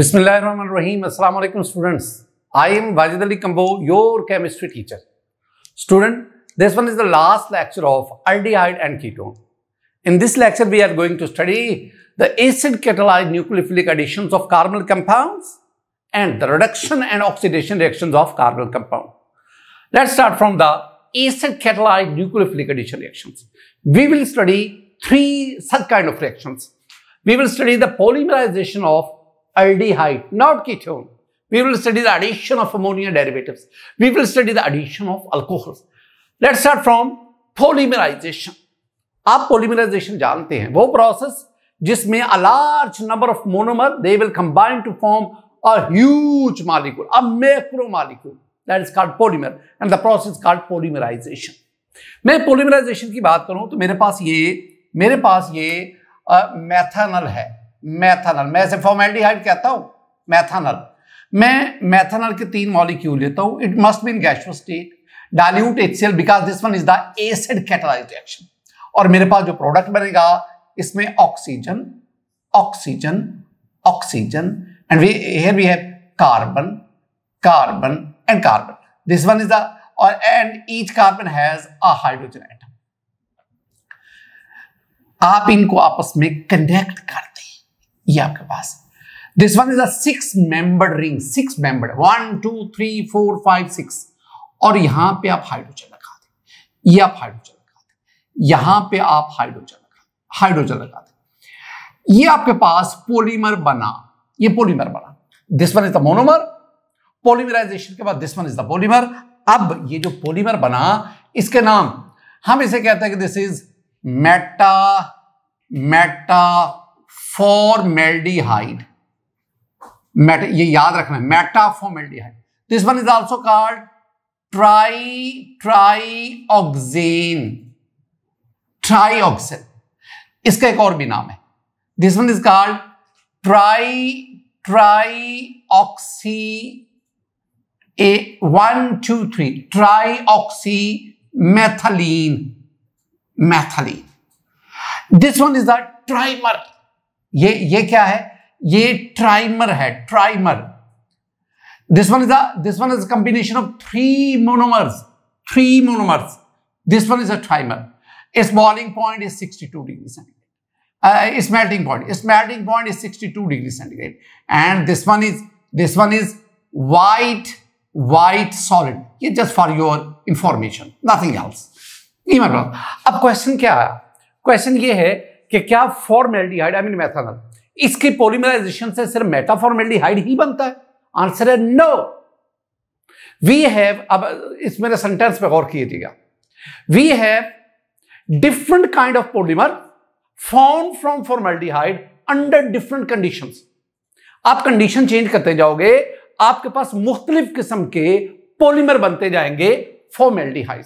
Bismillahirrahmanirrahim. Assalamu alaikum students. I am Wajid Ali Kambo, your chemistry teacher. Student, this one is the last lecture of aldehyde and ketone. In this lecture, we are going to study the acid catalyzed nucleophilic additions of carbonyl compounds and the reduction and oxidation reactions of carbonyl compound. Let's start from the acid catalyzed nucleophilic addition reactions. We will study three such kind of reactions. We will study the polymerization of aldehyde, not ketone. We will study the addition of ammonia derivatives. We will study the addition of alcohols. Let's start from polymerization. आप polymerization जानते हैं वो process जिसमें a large number of monomer they will combine to form a huge molecule, a macro molecule. That is called polymer and the process is called polymerization. मैं polymerization की बात करूं तो मेरे पास ये मेरे पास ये मेथनल uh, है मैथानल मैं इसे फॉर्मेल्डिहाइड कहता हूं मैथानल मैं मैथानल के तीन मॉलिक्यूल लेता हूं it must be in gaseous state dilute HCl because this one is the acid catalyse reaction और मेरे पास जो प्रोडक्ट बनेगा इसमें oxygen oxygen oxygen and we here we have carbon carbon and carbon this one is the और and each carbon has a hydrogen atom आप इनको आपस में कनेक्ट कर ये आपके पास दिस वन इज अक्स six membered ring six membered one two three four five six और यहां पे आप हाइड्रोजन लगा दें ये आप हाइड्रोजन लगा दें यहां पे आप हाइड्रोजन लगा हाइड्रोजन लगा दें ये आपके पास पोलीमर बना ये पोलीमर बना this one is the monomer polymerisation के बाद this one is the polymer अब ये जो पोलीमर बना इसके नाम हम इसे कहते हैं कि this is meta meta formaldehyde. Meta, ये याद रखना है metaformaldehyde this one is also called tri tri trioxane इसका एक और भी नाम है this one is called tri trioxy a one two three trioxymethylene methylene this one is the trimer ये ये क्या है ये ट्राइमर है trimer this one is this one is combination of three monomers three monomers this one is a trimer its boiling point is 62 degree centigrade its melting point its melting point is sixty two degree centigrade and this one is this one is white white solid ये just for your information nothing else ये मतलब अब question क्या आया question ये है कि क्या फॉर्मेल्डिहाइड आई मीन मैथानल इसकी पोलिमराइजेशन से सिर्फ मेटाफॉर्मेल्डिहाइड ही बनता है आंसर है नो वी हैव अब इस मेरे सेंटेंस पे गौर कीजिएगा we have different kind of polymer form from formaldehyde under different condition आप कंडीशन चेंज करते जाओगे आपके पास मुख्तलिफ किस्म के पोलिमर बनते जाएंगे फॉर्मेल्डिहाइड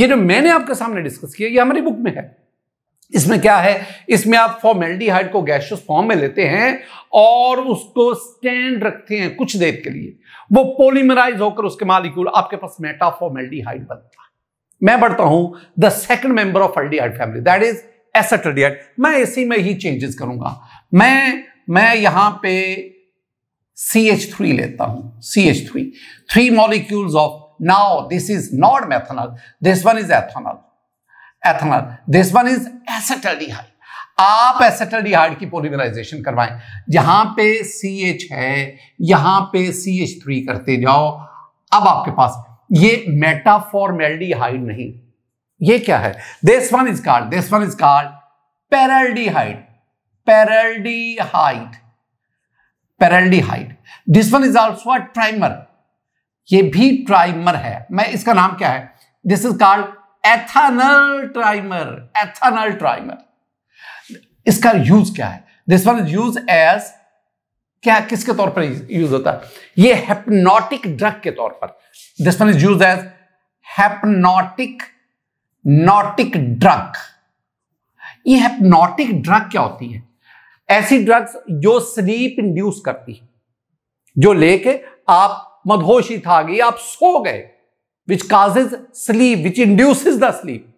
ये जो मैंने आपके सामने डिस्कस किया ये हमारी बुक में है इसमें क्या है इसमें आप फॉर्मेल्डिहाइड को गैशियस फॉर्म में लेते हैं और उसको स्टैंड रखते हैं कुछ देर के लिए वो पोलीमराइज होकर उसके मालिक्यूल आपके पास मेटाफॉर्मेल्डिहाइड बनता है मैं बढ़ता हूं the second member of aldehyde family that is acetaldehyde मैं इसी में ही चेंजेस करूंगा मैं मैं यहां पे सी एच थ्री लेता हूं C H three three molecules of now this is not methanal this one is ethanol ethanol this one is acetaldehyde आप एसेटल्डिहाइड की पोलिमराइजेशन करवाएं जहां पे सी एच है यहां पे सी एच थ्री करते जाओ अब आपके पास ये मेटाफॉर्मेल्डिहाइड नहीं ये क्या है this one is called this one is called paraldehyde paraldehyde paraldehyde this one is also trimer ये भी ट्राइमर है मैं इसका नाम क्या है this is called ethanal trimer ethanal trimer इसका यूज क्या है this one is use as क्या किसके तौर पर यूज होता है ये हेप्नोटिक ड्रग के तौर पर this one is use as hypnotic नॉटिक ड्रग ये हेप्नोटिक ड्रग क्या होती है ऐसी ड्रग्स जो स्लीप इंड्यूस करती है जो लेके आप मधोशी था गई आप सो गए which causes sleep which induce the sleep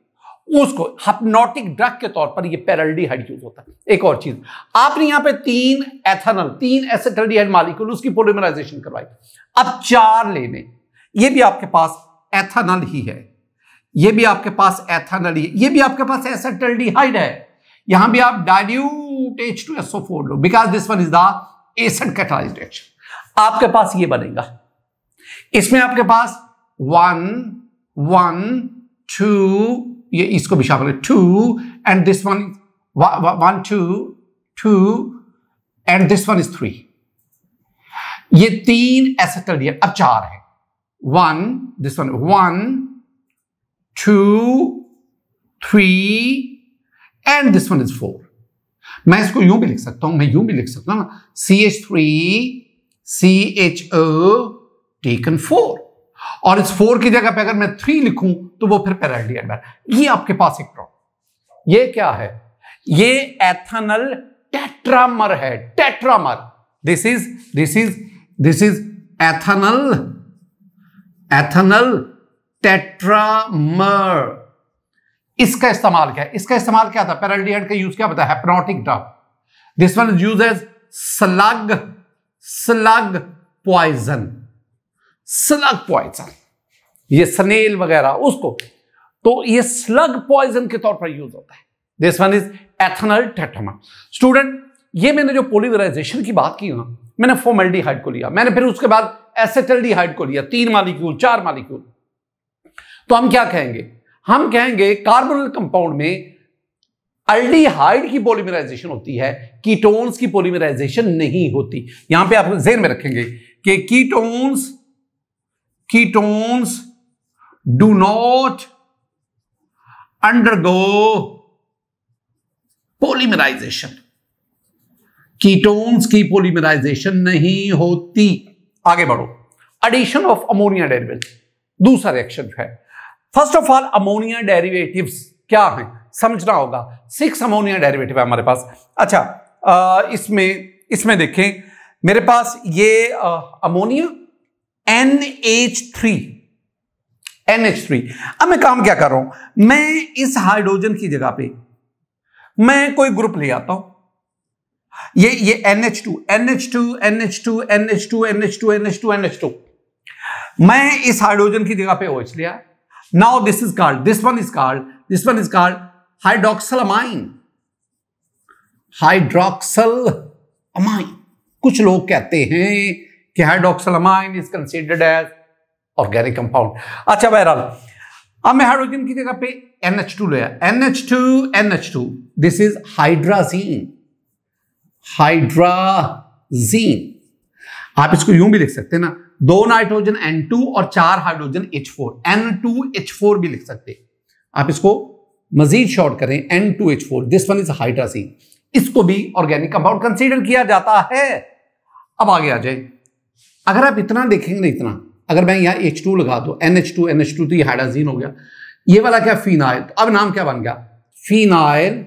उसको हपनोटिक ड्रग के तौर पर ये पैरल्डीहाइड यूज होता है एक और चीज आपने यहां पे तीन एथेनल तीन एसिटल्डीहाइड मालिक्यूल उसकी पोलिमराइजेशन करवाई अब चार लेने ये भी आपके पास एथेनल ही है ये भी आपके पास एथेनल ही है ये भी आपके पास एसिटल्डीहाइड है यहां भी आप dilute H two SO four लो because this one is the acid catalyse reaction आपके पास ये बनेगा इसमें आपके पास वन वन टू ये इसको भी शामिल है two and this one one two two and this one is three ये तीन एसेटल डियर अब चार है one this one one two three and this one is four मैं इसको यूं भी लिख सकता हूं मैं यूं भी लिख सकता हूं ना C H three C H O taken four और इस फोर की जगह पे अगर मैं थ्री लिखूं तो वो फिर पेनल्टी अंडर ये आपके पास एक प्रॉब्लम ये क्या है ये एथनल टेट्रामर है tetramer this is this is this is ethanal ethanal tetramer इसका इस्तेमाल क्या है इसका इस्तेमाल क्या था पेराल्डिहाइड का यूज क्या बताया hypnotic drug this one is use as slug slug poison slug poison ये स्नेल वगैरह उसको तो ये स्लग पॉइजन के तौर पर यूज होता है this one is ethanal tetramer student ये मैंने जो पोलिमराइजेशन की बात की ना मैंने फोमेल्डिहाइड को लिया मैंने फिर उसके बाद एसेटल्डिहाइड को लिया तीन मालिक्यूल चार मालिक्यूल तो हम क्या कहेंगे हम कहेंगे कार्बोनल कंपाउंड में अल्डीहाइड की पोलिमराइजेशन होती है कीटोन्स की पोलिमराइजेशन नहीं होती यहां पे आप जेन में रखेंगे कि ketones ketones do not undergo polymerisation ketones की पोलिमराइजेशन नहीं होती आगे बढ़ो एडिशन ऑफ अमोनिया डेरिवेटिव दूसरा रिएक्शन जो है first of all ammonia derivatives क्या हैं समझना होगा सिक्स अमोनिया डेरिवेटिव है हमारे पास अच्छा इसमें इसमें देखें मेरे पास ये ammonia N H three N H three अब मैं काम क्या कर रहा हूं मैं इस हाइड्रोजन की जगह पे मैं कोई ग्रुप ले आता हूं ये ये NH two NH two NH two NH two NH two NH two NH two मैं इस हाइड्रोजन की जगह पे ओच लिया now this is called this one is called this one is called hydroxyl amine hydroxyl amine कुछ लोग कहते हैं कि hydroxylamine is considered as organic compound अच्छा बहरहाल अब मैं हाइड्रोजन की जगह पे NH2 टू टू लिया N H N H to this is hydrazine hydrazine आप इसको यूं भी लिख सकते हैं ना दो नाइट्रोजन N2 और चार हाइड्रोजन H4 N2H4 भी लिख सकते हैं आप इसको मजीद शॉर्ट करें N2H4 this one is hydrazine इसको भी ऑर्गेनिक कंपाउंड कंसीडर किया जाता है अब आगे आ जाए अगर आप इतना देखेंगे इतना अगर मैं यहाँ एच टू लगा दो N H two N H two तो ये हो गया ये वाला क्या फिनाइल तो अब नाम क्या बन गया फिनाइल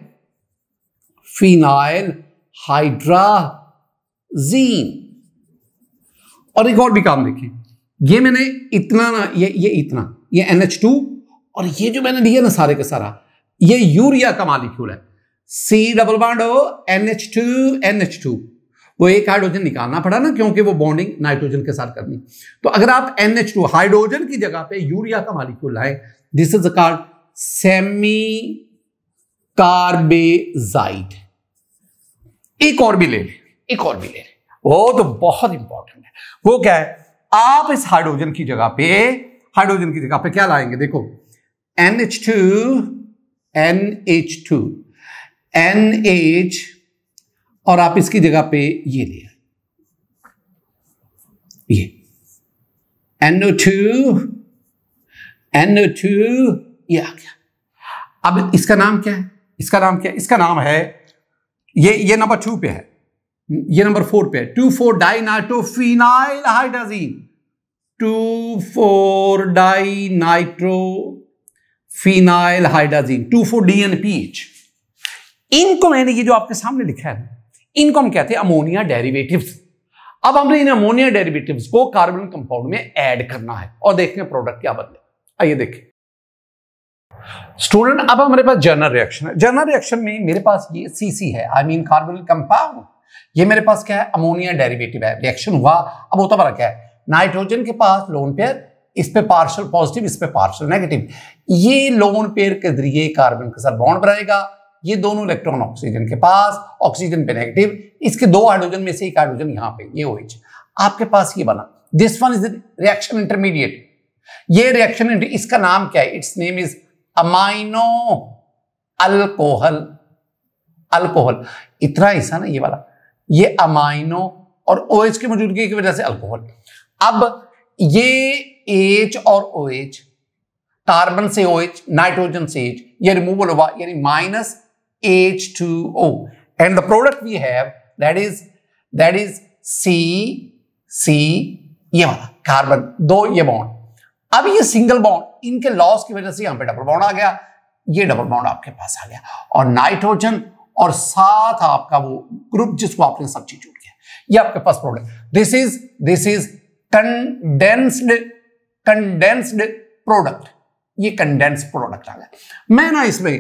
फिनाइल हाइड्राजीन और एक और भी काम देखिए ये मैंने इतना ना ये ये इतना ये एन एच टू और ये जो मैंने लिया ना सारे का सारा ये यूरिया का मालिक्यूल है सी डबल बांडो N H two N H two वो एक हाइड्रोजन निकालना पड़ा ना क्योंकि वो बॉन्डिंग नाइट्रोजन के साथ करनी तो अगर आप एन एच टू हाइड्रोजन की जगह पे यूरिया का मालिक्यूल लाए this is called semicarbazide एक और भी ले लें एक और भी ले लें वो तो बहुत इंपॉर्टेंट है वो क्या है आप इस हाइड्रोजन की जगह पे हाइड्रोजन की जगह पे क्या लाएंगे देखो N H two N H two N H और आप इसकी जगह पे ये ले आए ये एनओ टू एनओ टू ये आ गया अब इसका नाम क्या है इसका नाम क्या है इसका नाम है ये ये नंबर टू पे है ये नंबर फोर पे है two four dinitrophenyl hydrazine two four dinitrophenyl hydrazine two four DNPH इनको मैंने ये जो आपके सामने लिखा है इनको हम कहते हैं अमोनिया डेरिवेटिव्स अब हमने इन अमोनिया डेरिवेटिव्स को कार्बन कंपाउंड में ऐड करना है और देखते प्रोडक्ट क्या बदले आइए देखें स्टूडेंट अब हमारे पास जर्नल रिएक्शन है जर्नल रिएक्शन में मेरे पास ये सीसी है आई मीन कार्बन कंपाउंड ये मेरे पास क्या है अमोनिया डेरिवेटिव है रिएक्शन हुआ अब होता बड़ा क्या है नाइट्रोजन के पास लोन पेयर इस पे पार्शल पॉजिटिव इस पे पार्शल नेगेटिव ये लोन पेयर के जरिए कार्बन के साथ बॉन्ड बनाएगा ये दोनों इलेक्ट्रॉन ऑक्सीजन के पास ऑक्सीजन पे नेगेटिव इसके दो हाइड्रोजन में से एक हाइड्रोजन यहां पे ये OH आपके पास ये बना this one is reaction intermediate ये रिएक्शन इसका नाम क्या है it's name is amino alcohol alcohol इतना हिस्सा ना ये वाला ये अमाइनो और ओ OH की मौजूदगी की वजह से अल्कोहल अब ये एच और ओ OH, कार्बन से ओ OH, नाइट्रोजन से एच ये रिमूवल हुआ यानी minus H2O. And the product we have that is that is C C ये वाला कार्बन दो ये बॉन्ड अब ये सिंगल बॉन्ड इनके लॉस की वजह से यहां पे डबल बॉन्ड आ गया ये डबल बॉन्ड आपके पास आ गया और नाइट्रोजन और साथ आपका वो ग्रुप जिसको आपने सब चीज जोड़ दिया ये आपके पास product this is this is condensed condensed product ये कंडेंस्ड प्रोडक्ट आ गया मैं ना इसमें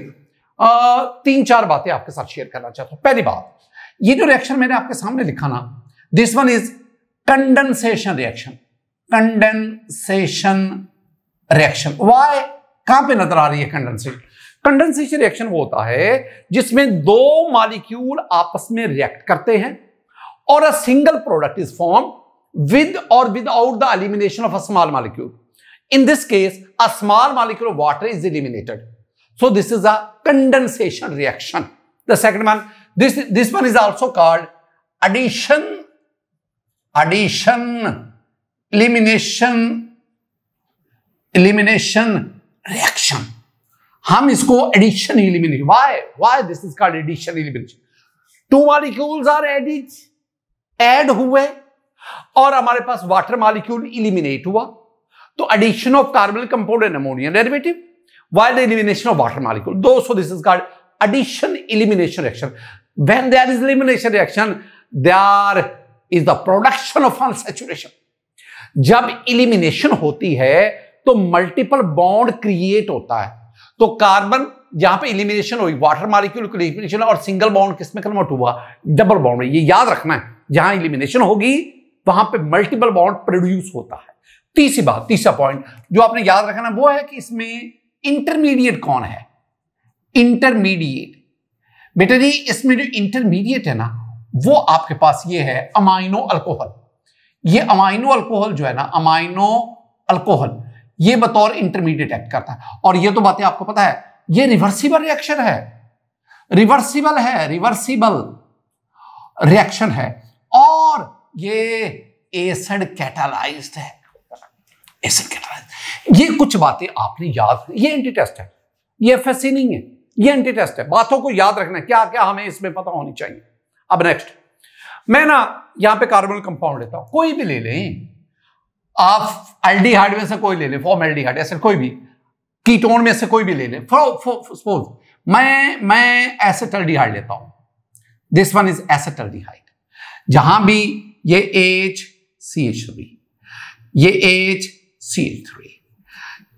आ, तीन चार बातें आपके साथ शेयर करना चाहता हूं पहली बात ये जो रिएक्शन मैंने आपके सामने लिखा ना this one is condensation reaction condensation reaction why कहां पे नजर आ रही है कंडेंसेशन कंडेंसेशन रिएक्शन वो होता है जिसमें दो मालिक्यूल आपस में रिएक्ट करते हैं और a single product is form with और without the elimination of a small molecule in this case a small molecule of water is eliminated So this is a condensation reaction. The second one, this, this one is also called addition, addition, elimination, elimination reaction. hum isko addition elimination why why this is called addition elimination two molecules are added add hue और हमारे पास water molecule eliminate हुआ तो addition of carbon compound and ammonium derivative via the elimination of water molecule. Though, so this is called addition elimination reaction. When there is elimination reaction, there is the production of unsaturation. जब elimination होती है तो multiple bond create होता है तो carbon जहां पे elimination हुई वाटर मॉलिक्यूल इलिमिनेशन और सिंगल बॉन्ड किसमें कन्वर्ट हुआ डबल बॉन्ड ये याद रखना है जहां इलिमिनेशन होगी वहां पे मल्टीपल बॉन्ड प्रोड्यूस होता है तीसरी बात तीसरा पॉइंट जो आपने याद रखना वो है कि इसमें इंटरमीडिएट कौन है इंटरमीडिएट बेटा जी इसमें जो इंटरमीडिएट है ना वो आपके पास ये है अमाइनो अल्कोहल ये अमाइनो अल्कोहल जो है ना अमाइनो अल्कोहल ये बतौर इंटरमीडिएट एक्ट करता है और ये तो बातें आपको पता है ये रिवर्सिबल रिएक्शन है रिवर्सिबल है रिवर्सिबल रिएक्शन है और ये एसिड कैटालाइज्ड है एसिड कैटालाइज ये कुछ बातें आपने याद ये एंटी टेस्ट है ये एफ नहीं है ये एंटी टेस्ट है बातों को याद रखना है क्या क्या हमें इसमें पता होनी चाहिए अब नेक्स्ट मैं ना यहां पे कार्बन कंपाउंड लेता हूं कोई भी ले लें आप एल्डिहाइड में से कोई ले लें फॉर्म एल्डिहाइड ऐसे कोई भी कीटोन में से कोई भी ले लें सपोज मैं मैं एसेट हार्ड लेता हूं दिस वन इज एसेट जहां भी ये एच सी एच थ्री ये एच सी एच थ्री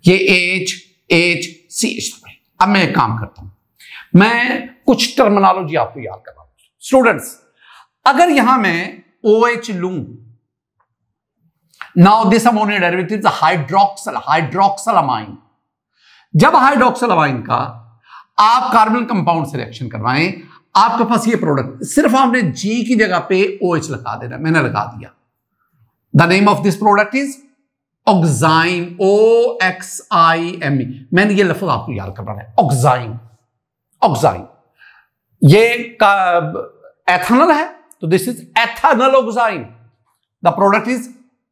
ये एच एच सी एच अब मैं एक काम करता हूं मैं कुछ टर्मिनोलॉजी आपको याद कर रहा हूं स्टूडेंट्स अगर यहां मैं ओ एच लू now this ammonium derivative hydroxyl hydroxyl amine जब हाइड्रोक्सल अमाइन का आप कार्बन कंपाउंड से रिएक्शन करवाएं आपके पास ये प्रोडक्ट सिर्फ आपने जी की जगह पे ओ OH एच लगा देना मैंने लगा दिया the name of this product is oxime O X I M E मैंने ये लफ्ज आपको याद करवाना है ऑक्जाइम ऑक्जाइम ये एथानल है तो this is ethanal oxime the product is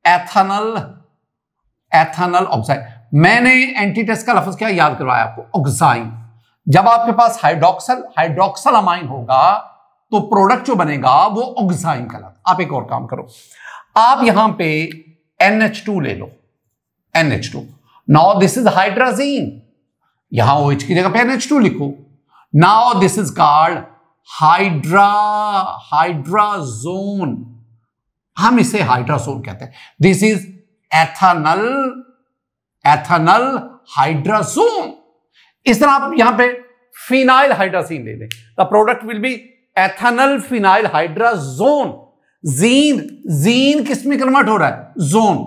ethanal ethanal oxime मैंने एंटीटेस्ट का लफ्ज क्या याद करवाया आपको ऑक्साइन जब आपके पास हाइड्रोक्सल हाइड्रोक्सल अमाइन होगा तो प्रोडक्ट जो बनेगा वो ऑक्साइन कहलाता आप एक और काम करो आप यहां पे NH2 टू ले लो two now this is hydrazine यहां ओ एच की जगह पे टू लिखो now this is called hydra hydrazone हम इसे हाइड्रासोन कहते हैं दिस इज एथानल एथानल हाइड्रासोन इस तरह आप यहां पे फिनाइल हाइड्रासीन ले लें the product will be ethanal phenyl hydrazone जीन जीन किसमें कन्वर्ट हो रहा है जोन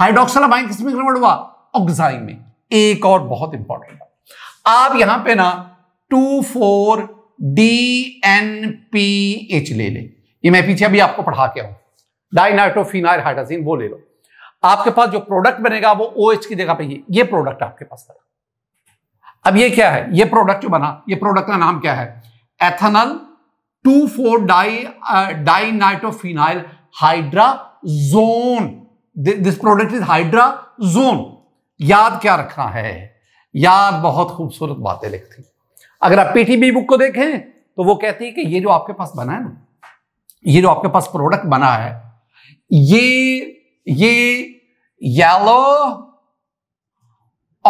हाइड्रोक्सल आइन किसमें कन्वर्ट हुआ ऑक्साइन में एक और बहुत इंपॉर्टेंट आप यहां पे ना two four D N P H ले ले ये मैं पीछे अभी आपको पढ़ा के आऊं डाइनाइट्रोफिनाइल हाइड्राजीन वो ले लो आपके पास जो प्रोडक्ट बनेगा वो ओ OH की जगह पे ये ये प्रोडक्ट आपके पास बना अब ये क्या है ये प्रोडक्ट जो बना ये प्रोडक्ट का नाम क्या है ethanal two four di dinitrophenyl hydrazone this product is hydrazone याद क्या रखना है याद बहुत खूबसूरत बातें लिखती अगर आप पीटीबी बुक को देखें तो वो कहती है कि ये जो आपके पास बना है ना ये जो आपके पास प्रोडक्ट बना है ये ये येलो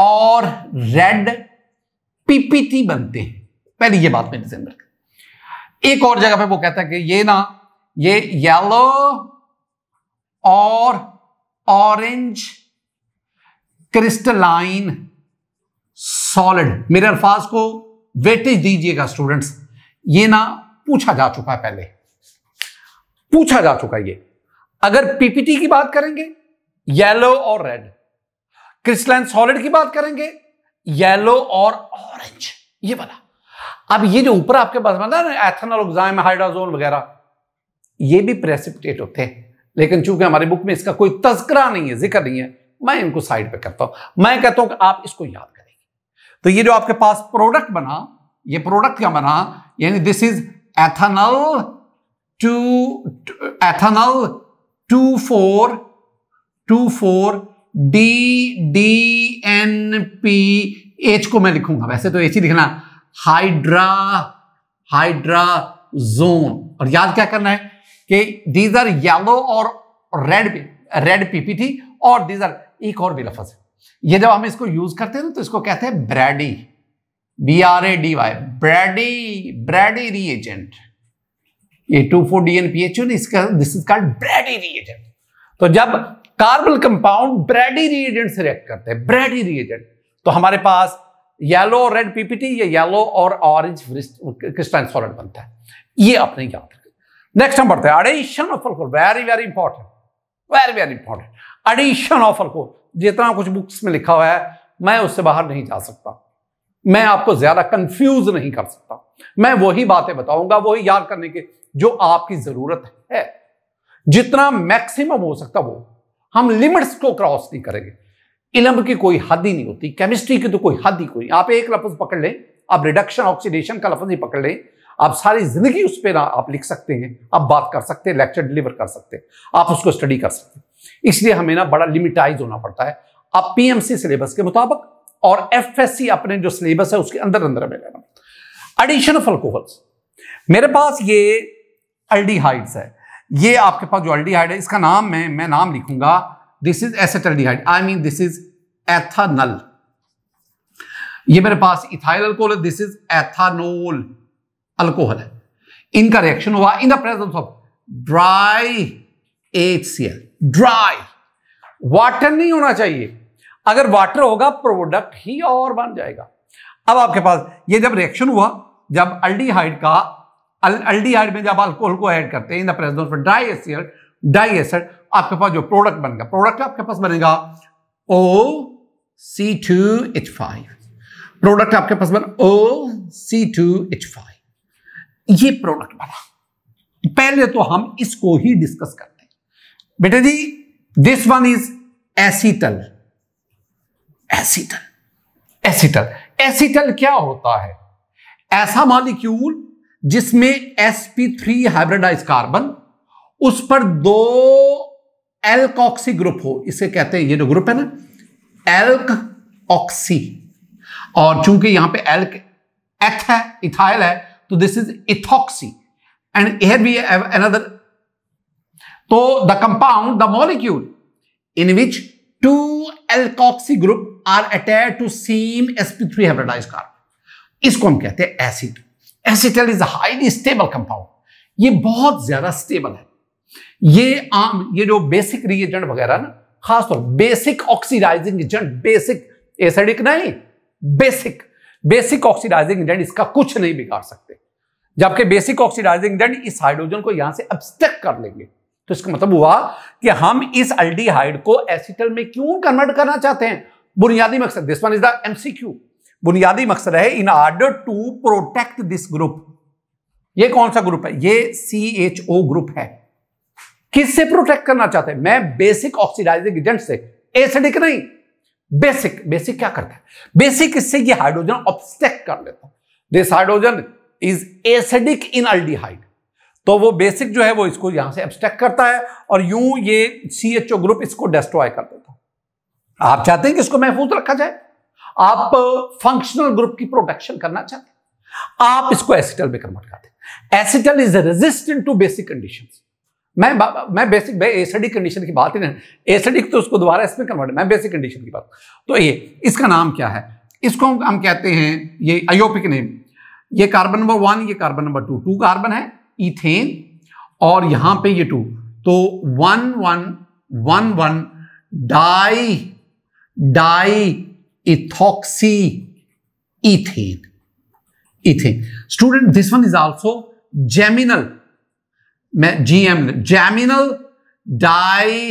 और रेड पीपीटी बनते हैं पहले ये बात मेरे ध्यान रखें एक और जगह पे वो कहता है कि ये ना ये येलो और ऑरेंज क्रिस्टलाइन सॉलिड मेरे अल्फाज को वेटेज दीजिएगा स्टूडेंट्स ये ना पूछा जा चुका है पहले पूछा जा चुका ये अगर पीपीटी की बात करेंगे येलो और रेड क्रिस्टलाइन सॉलिड की बात करेंगे येलो और ऑरेंज ये वाला अब ये जो ऊपर आपके पास बना एथेनॉल हाइड्रोजोन वगैरह ये भी प्रेसिपिटेट होते हैं लेकिन चूंकि हमारे बुक में इसका कोई तस्करा नहीं है जिक्र नहीं है मैं इनको साइड पे करता हूं मैं कहता हूं कि आप इसको याद करेंगे तो ये जो आपके पास प्रोडक्ट बना ये प्रोडक्ट क्या बना यानी this is ethanal two ethanal two four two four D D N P H को मैं लिखूंगा वैसे तो एच ही लिखना हाइड्रा हाइड्रा जोन और याद क्या करना है कि दीज आर येलो और रेड रेड पीपीटी और दीज आर एक और भी लफज है ये जब हम इसको यूज करते हैं तो इसको कहते हैं Brady B R A D Y Brady Brady reagent ये two four D N P H इसका this is called Brady reagent तो जब कार्बन कंपाउंड ब्रेडी रिएजेंट से रिएक्ट करते हैं ब्रेडी रिएजेंट तो हमारे पास येलो रेड पीपीटी या येलो और ऑरेंज क्रिस्टल सॉलिड बनता है ये आपने याद नेक्स्ट हम पढ़ते हैं addition of alcohol very very important very very important addition of alcohol जितना कुछ बुक्स में लिखा हुआ है मैं उससे बाहर नहीं जा सकता मैं आपको ज्यादा कंफ्यूज नहीं कर सकता मैं वही बातें बताऊंगा वही याद करने के जो आपकी जरूरत है जितना मैक्सिमम हो सकता वो हम लिमिट्स को क्रॉस नहीं करेंगे इलम की कोई हद ही नहीं होती केमिस्ट्री की तो कोई हद ही कोई आप एक लफ्ज पकड़ लें आप रिडक्शन ऑक्सीडेशन का लफ्ज ही पकड़ लें आप सारी जिंदगी उस पर आप लिख सकते हैं आप बात कर सकते हैं लेक्चर डिलीवर कर सकते हैं आप उसको स्टडी कर सकते हैं इसलिए हमें ना बड़ा लिमिटाइज होना पड़ता है आप पीएमसी सिलेबस के मुताबिक और एफएससी अपने जो सिलेबस है उसके अंदर अंदर में लेना एडिशन ऑफ अल्कोहल्स मेरे पास ये अल्डीहाइड्स है ये आपके पास जो अल्डीहाइड है इसका नाम मैं मैं नाम लिखूंगा this is acetaldehyde I mean this is ethanal ये मेरे पास ethyl alcohol this is ethanol alcohol है इनका रिएक्शन हुआ in the presence of dry H C L dry water नहीं होना चाहिए अगर वाटर होगा प्रोडक्ट ही और बन जाएगा अब आपके पास ये जब रिएक्शन हुआ जब अल्डीहाइड का अल्डीहाइड में जब अल्कोहल को ऐड करते हैं in the presence of dry acid di acid आपके पास जो प्रोडक्ट बनेगा प्रोडक्ट आपके पास बनेगा O C two H five product आपके पास बन O C two H five ये प्रोडक्ट बना पहले तो हम इसको ही डिस्कस करते हैं बेटा जी this one is acetal acetal acetal acetal क्या होता है ऐसा मॉलिक्यूल जिसमें sp3 हाइब्रिडाइज कार्बन उस पर दो एल्कॉक्सी ग्रुप हो इसे कहते हैं ये जो ग्रुप है ना एल्क ऑक्सी और चूंकि यहां पे एल्क एथ है इथाइल है तो this is ethoxy and air be another तो the compound the molecule in which two alkoxy group are attach to same SP three hybridise carb इसको हम कहते हैं acid acetal is highly stable compound ये बहुत ज्यादा स्टेबल है ये आम ये जो बेसिक रिएजेंट वगैरह ना खासतौर basic oxidising agent basic acidic नहीं बेसिक बेसिक ऑक्सीडाइजिंग एजेंट इसका कुछ नहीं बिगाड़ सकते जबकि बेसिक ऑक्सीडाइजिंग एजेंट इस हाइड्रोजन को यहां से अब्स्ट्रैक्ट कर लेंगे तो इसका मतलब हुआ कि हम इस अल्डीहाइड को एसिटल में क्यों कन्वर्ट करना चाहते हैं बुनियादी मकसद this one is the MCQ बुनियादी मकसद है in order to protect this group ये कौन सा ग्रुप है ये सी एच ओ ग्रुप है किससे प्रोटेक्ट करना चाहते हैं मैं बेसिक ऑक्सीडाइजिंग एजेंट से एसिडिक नहीं बेसिक बेसिक क्या करता है बेसिक इससे ये हाइड्रोजन ऑब्स्टेक्ट कर लेता है this hydrogen is acidic in aldehyde तो वो बेसिक जो है वो इसको यहां से एब्स्ट्रैक्ट करता है और यूं ये सी एच ओ ग्रुप इसको डिस्ट्रॉय कर देता है आप चाहते हैं कि इसको महफूज रखा जाए आप फंक्शनल ग्रुप की प्रोटेक्शन करना चाहते हैं आप इसको एसिटल में कन्वर्ट करते हैं acetal is resistant to basic conditions मैं मैं बेसिक मैं एसिडिक कंडीशन की बात ही नहीं एसिडिक तो उसको दोबारा इसमें कन्वर्ट मैं बेसिक कंडीशन की बात तो ये इसका नाम क्या है इसको हम, कहते हैं ये आयोपिक नेम ये कार्बन नंबर वन ये carbon number two two carbon है इथेन और यहां पे ये टू तो one one one one di di ethoxy ethane ethane student this one is also geminal GM geminal di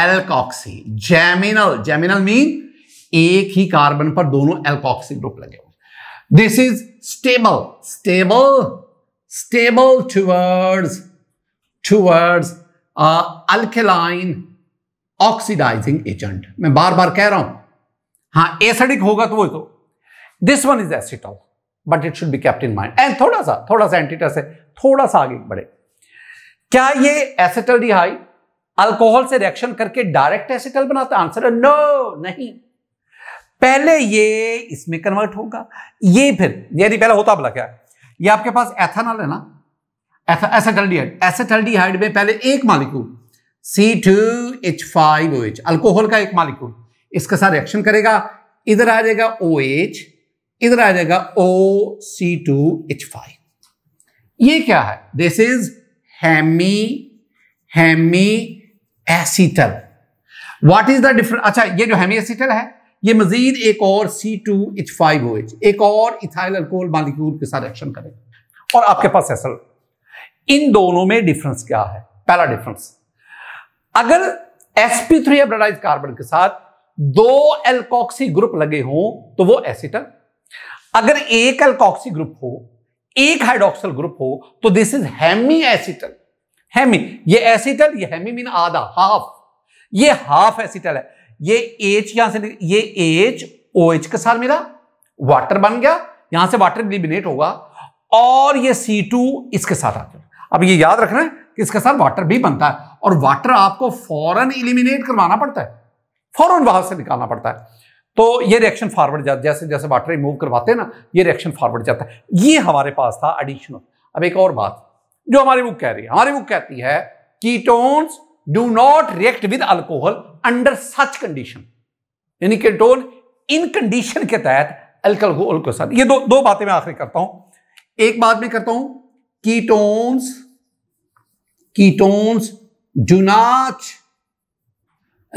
alkoxy geminal geminal mean एक ही carbon पर दोनों एल्कॉक्सी ग्रुप लगे हुए this is stable stable stable towards towards alkaline oxidising agent मैं बार बार कह रहा हूं हां एसिडिक होगा तो वो तो this one is acetal but it should be kept in mind and थोड़ा सा थोड़ा सा एंटीटस है थोड़ा सा आगे बढ़े क्या ये एसेटल डिहाई अल्कोहल से रिएक्शन करके डायरेक्ट एसिटल बनाता आंसर है नो नहीं पहले ये इसमें कन्वर्ट होगा ये फिर यदि पहले होता बोला क्या ये आपके पास एथेनॉल है ना एसेटल्डिहाइड एसेटल्डिहाइड में पहले एक molecule C two H five O H alcohol का एक मालिक्यूल इसके साथ रिएक्शन करेगा इधर आ जाएगा ओ एच इधर आ जाएगा O C two H five ये क्या है this is hemi hemi acetal what is the difference अच्छा ये जो हैमी एसिटल है ये मजीद एक और C two H five O H एक और इथाइल अल्कोहल मालिक्यूल के साथ एक्शन करेगा और आपके पास एसल इन दोनों में डिफरेंस क्या है पहला डिफरेंस अगर S P three hybridise carbon के साथ दो एल्कोक्सी ग्रुप लगे हों तो वो एसिटल अगर एक एल्कॉक्सी ग्रुप हो एक हाइड्रोक्सल ग्रुप हो तो this is hemi acetal hemi ये एसिटल ये हैमी मीन आधा हाफ ये हाफ एसिटल है ये एच यहां से ये एच ओ एच के साथ मिला वाटर बन गया यहां से वाटर एलिमिनेट होगा और ये C2 इसके साथ आ जाएगा अब ये याद रखना है कि इसके साथ वाटर भी बनता है और वाटर आपको फॉरन इलिमिनेट करवाना पड़ता है फॉरन बाहर से निकालना पड़ता है तो ये रिएक्शन फॉरवर्ड जाता जैसे जैसे वाटर रिमूव करवाते हैं ना ये रिएक्शन फॉरवर्ड जाता है ये हमारे पास था एडिशनल अब एक और बात जो हमारी बुक कह रही है हमारी बुक कहती है ketones do not react with alcohol under such condition यानी कीटोन इन कंडीशन के तहत अल्कोहल के साथ ये दो दो बातें मैं आखिर करता हूं एक बात मैं करता हूं ketones ketones do not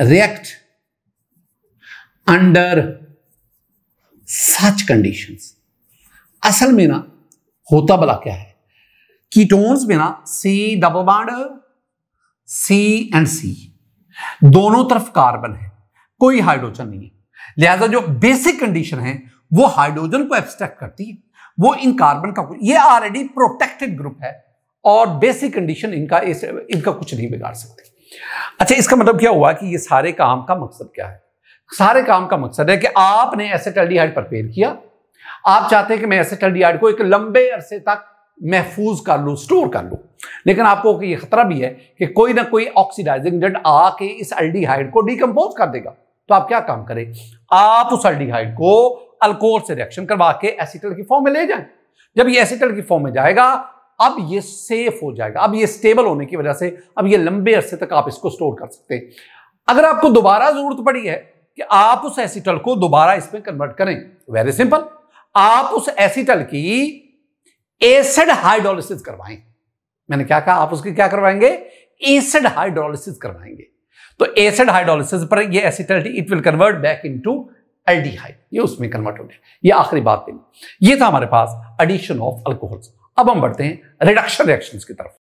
react under such conditions असल में ना होता भला क्या है कीटोन्स में ना सी डबल बाड सी एंड सी दोनों तरफ कार्बन है कोई हाइड्रोजन नहीं है लिहाजा जो बेसिक कंडीशन है वो हाइड्रोजन को एब्स्ट्रैक्ट करती है वो इन कार्बन का ये ऑलरेडी प्रोटेक्टेड ग्रुप है और बेसिक कंडीशन इनका इस, इनका कुछ नहीं बिगाड़ सकते अच्छा इसका मतलब क्या हुआ कि ये सारे काम का मकसद क्या है सारे काम का मकसद है कि आपने एसेट पर प्रिपेयर किया आप चाहते हैं कि मैं एसेट एल्डिहाइड को एक लंबे अरसे तक महफूज कर लूँ स्टोर कर लूँ लेकिन आपको ये खतरा भी है कि कोई ना कोई ऑक्सीडाइजिंग एजेंट आके इस अल्डीहाइड को डिकम्पोज कर देगा तो आप क्या काम करें आप उस अल्डीहाइड को अल्कोहल से रिएक्शन करवा के एसिटल की फॉर्म में ले जाए जब ये एसिटल की फॉर्म में जाएगा अब ये सेफ हो जाएगा अब ये स्टेबल होने की वजह से अब ये लंबे अरसे तक आप इसको स्टोर कर सकते हैं अगर आपको दोबारा जरूरत पड़ी है कि आप उस एसिटल को दोबारा इसमें कन्वर्ट करें वेरी सिंपल आप उस एसिटल की एसिड हाइड्रोलिसिस करवाएं मैंने क्या कहा आप उसकी क्या करवाएंगे एसिड हाइड्रोलिसिस करवाएंगे तो एसिड हाइड्रोलिसिस पर ये acetal it will convert back into aldehyde ये उसमें कन्वर्ट हो गया ये आखिरी बात थी ये था हमारे पास एडिशन ऑफ अल्कोहल्स अब हम बढ़ते हैं रिडक्शन रिएक्शंस की तरफ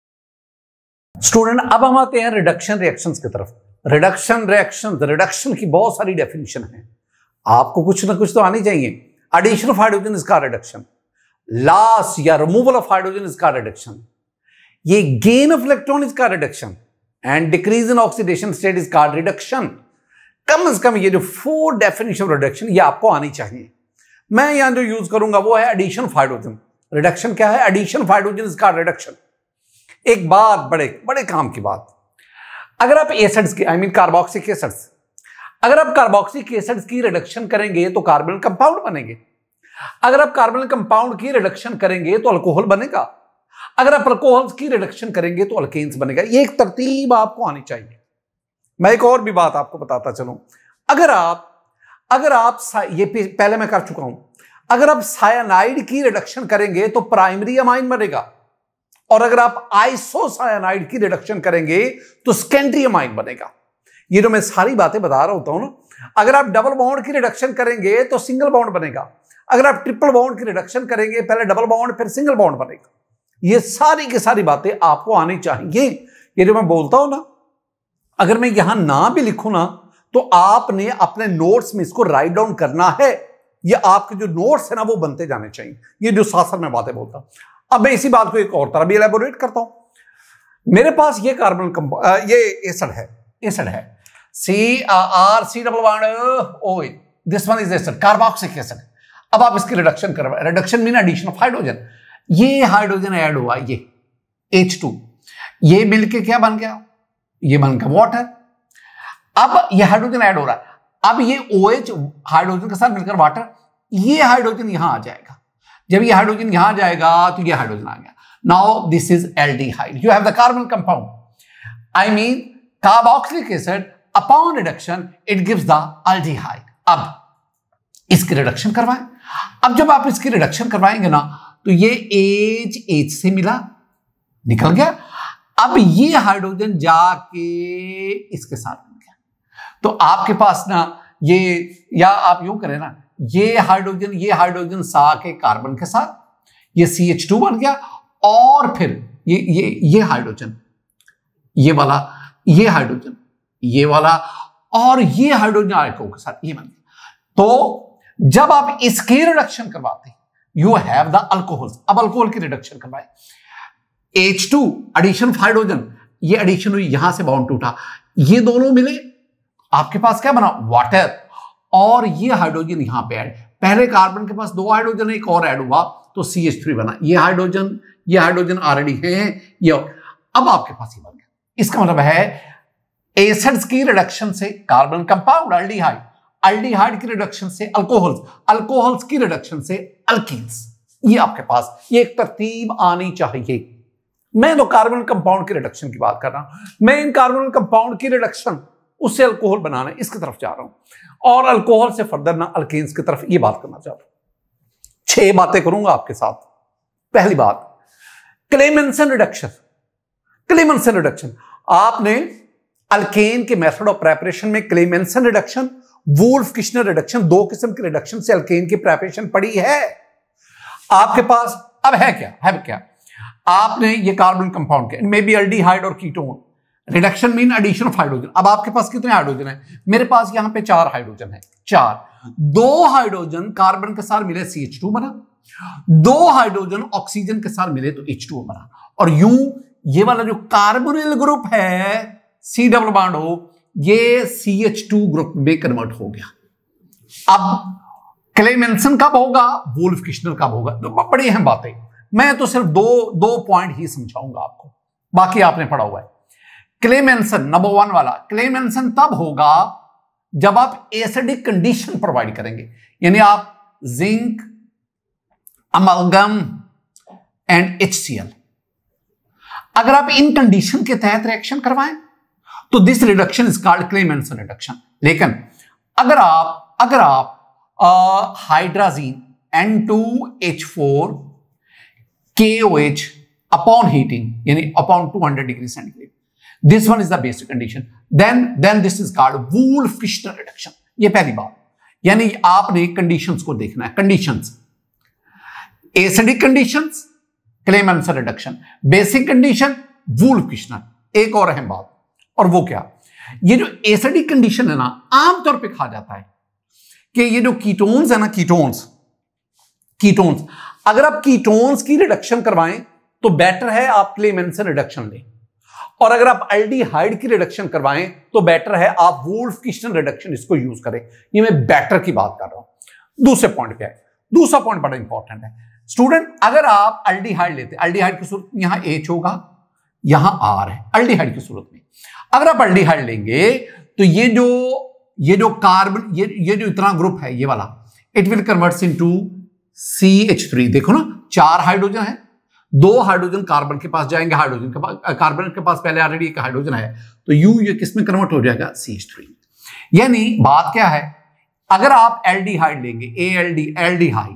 स्टूडेंट अब हम आते हैं रिडक्शन रिएक्शन की तरफ रिडक्शन रिएक्शन रिडक्शन की बहुत सारी डेफिनेशन है आपको कुछ ना कुछ तो आनी चाहिए एडिशन ऑफ हाइड्रोजन इसका रिडक्शन लॉस या रिमूवल ऑफ हाइड्रोजन इसका रिडक्शन ये गेन ऑफ इलेक्ट्रॉन इसका reduction and decrease in oxidation state इसका रिडक्शन कम से कम ये जो फोर डेफिनेशन रिडक्शन ये आपको आनी चाहिए मैं यहां जो यूज करूंगा वो है एडिशन ऑफ हाइड्रोजन रिडक्शन क्या है एडिशन ऑफ हाइड्रोजन इसका रिडक्शन एक बात बड़े बड़े काम की बात अगर आप एसड्स की आई मीन कार्बोक्सिक एसड्स अगर आप कार्बोक्सिक एसड्स की रिडक्शन करेंगे तो कार्बन कंपाउंड बनेंगे अगर आप कार्बन कंपाउंड की रिडक्शन करेंगे तो अल्कोहल बनेगा अगर आप अल्कोहल की रिडक्शन करेंगे तो अल्केन्स बनेगा ये एक तरतीब आपको आनी चाहिए मैं एक और भी बात आपको बताता चलूं अगर आप अगर आप ये पहले मैं कर चुका हूं अगर आप साइनाइड की रिडक्शन करेंगे तो प्राइमरी अमाइन बनेगा और अगर आप आइसोसायनाइड की रिडक्शन करेंगे तो स्कैंड्रियम आइन बनेगा ये जो मैं सारी बातें बता रहा होता हूं ना अगर आप डबल बाउंड की रिडक्शन करेंगे तो सिंगल बाउंड बनेगा अगर आप ट्रिपल बाउंड की रिडक्शन करेंगे पहले डबल बाउंड फिर सिंगल बाउंड बनेगा ये सारी की सारी बातें आपको आनी चाहिए ये जो मैं बोलता हूं ना अगर मैं यहां ना भी लिखू ना तो आपने अपने नोट्स में इसको राइट डाउन करना है ये आपके जो नोट्स है ना वो बनते जाने चाहिए ये जो शासन में बातें बोलता हूं अब मैं इसी बात को एक और तरह भी एलेबोरेट करता हूं मेरे पास ये कार्बन ये एसड है एसड है C R C double one O this one is acid carboxylic acid अब आप इसकी रिडक्शन कर reduction mean addition of hydrogen ये हाइड्रोजन ऐड हुआ ये एच टू ये मिलके क्या बन गया ये बन गया वाटर अब ये हाइड्रोजन ऐड हो रहा है अब ये ओ OH हाइड्रोजन के साथ मिलकर वाटर ये हाइड्रोजन यहां आ जाएगा जब ये हाइड्रोजन यहां जाएगा तो ये हाइड्रोजन आ गया now this is aldehyde you have the carbon compound I mean carboxylic acid upon reduction it gives the aldehyde अब इसकी रिडक्शन करवाएं अब जब आप इसकी रिडक्शन करवाएंगे ना तो ये एच एच से मिला निकल गया अब ये हाइड्रोजन जाके इसके साथ मिल गया तो आपके पास ना ये या आप यूं करें ना ये हाइड्रोजन ये हाइड्रोजन सा के कार्बन के साथ ये सी एच टू बन गया और फिर ये ये ये हाइड्रोजन ये वाला ये हाइड्रोजन ये वाला और ये हाइड्रोजन आयकों के साथ ये बन गया तो जब आप इसकी रिडक्शन करवाते यू हैव द अल्कोहल्स अब अल्कोहल की रिडक्शन करवाए एच टू एडिशन हाइड्रोजन ये एडिशन हुई यहां से बाउंड टूटा ये दोनों मिले आपके पास क्या बना वाटर और ये हाइड्रोजन यहां पे ऐड पहले कार्बन के पास दो हाइड्रोजन एक और ऐड हुआ तो सी एच थ्री बना ये हाइड्रोजन ये हाइड्रोजन ऑलरेडी है ये अब आपके पास ये बन गया इसका मतलब है एसिड्स की रिडक्शन से कार्बन कंपाउंड अल्डीहाइड अल्डीहाइड की रिडक्शन से अल्कोहल्स अल्कोहल्स की रिडक्शन से अल्किल्स ये आपके पास ये एक तरतीब आनी चाहिए मैं तो कार्बन कंपाउंड की रिडक्शन की बात कर रहा हूं मैं इन कार्बन कंपाउंड की रिडक्शन उससे अल्कोहल बनाना इसकी तरफ जा रहा हूं और अल्कोहल से फर्दर ना अल्केन्स की तरफ ये बात करना चाह रहा हूं छह बातें करूंगा आपके साथ पहली बात क्लेमेंसन रिडक्शन क्लेमेंसन रिडक्शन आपने अल्केन के मेथड ऑफ प्रेपरेशन में Clemmensen reduction Wolff Kishner reduction दो किस्म के रिडक्शन से अल्केन की प्रेपरेशन पड़ी है आपके पास अब है क्या है क्या आपने ये कार्बन कंपाउंड के मे बी अल्डीहाइड और ketone reduction mean addition of hydrogen अब आपके पास कितने हाइड्रोजन है मेरे पास यहां पे चार हाइड्रोजन है चार दो हाइड्रोजन कार्बन के साथ मिले सी एच टू बना दो हाइड्रोजन ऑक्सीजन के साथ मिले तो एच टू बना और यू ये वाला जो कार्बोनिल ग्रुप है सी डबल बाड हो ये सी एच टू ग्रुप में कन्वर्ट हो गया अब क्लेमेंसन कब होगा वोल्फ किश्नर कब होगा तो बड़ी अहम बातें मैं तो सिर्फ दो दो पॉइंट ही समझाऊंगा आपको बाकी आपने पढ़ा हुआ है क्लेमेंसन नंबर वन वाला क्लेमेंसन तब होगा जब आप एसिडिक कंडीशन प्रोवाइड करेंगे यानी आप जिंक अमलगम एंड एच अगर आप इन कंडीशन के तहत रिएक्शन करवाएं तो this reduction is called Clemmensen reduction लेकिन अगर आप अगर आप hydrazine N two H four K O H upon heating यानी upon 200 degree centigrade this one is the basic condition then then this is called Wolff Kishner reduction ये पहली बात यानी आपने कंडीशंस को देखना है conditions acidic conditions Clemmensen reduction basic condition Wolff Kishner एक और अहम बात और वो क्या ये जो एसिडिक कंडीशन है ना आमतौर पर कहा जाता है कि ये जो कीटोन्स है ना कीटोन्स कीटोन्स अगर आप कीटोन्स की रिडक्शन करवाएं तो बेटर है आप क्लेम एंसर रिडक्शन लें और अगर आप एल्डिहाइड की रिडक्शन करवाएं तो बेटर है आप वोल्फ किस्टन रिडक्शन इसको यूज करें ये मैं बेटर की बात कर रहा हूं दूसरे पॉइंट पे दूसरा पॉइंट बड़ा इंपॉर्टेंट है स्टूडेंट अगर आप हाइड लेते हैं की सूरत यहां एच होगा यहां आर है हाइड की सूरत में अगर आप अल्डीहाइड लेंगे तो ये जो ये जो कार्बन ये ये जो इतना ग्रुप है ये वाला it will converts into C H three देखो ना चार हाइड्रोजन है दो हाइड्रोजन कार्बन के पास जाएंगे हाइड्रोजन के पास कार्बन के पास पहले ऑलरेडी एक हाइड्रोजन है तो यू ये किस में कन्वर्ट हो जाएगा सी थ्री यानी बात क्या है अगर आप एल डी हाइड लेंगे A L D aldehyde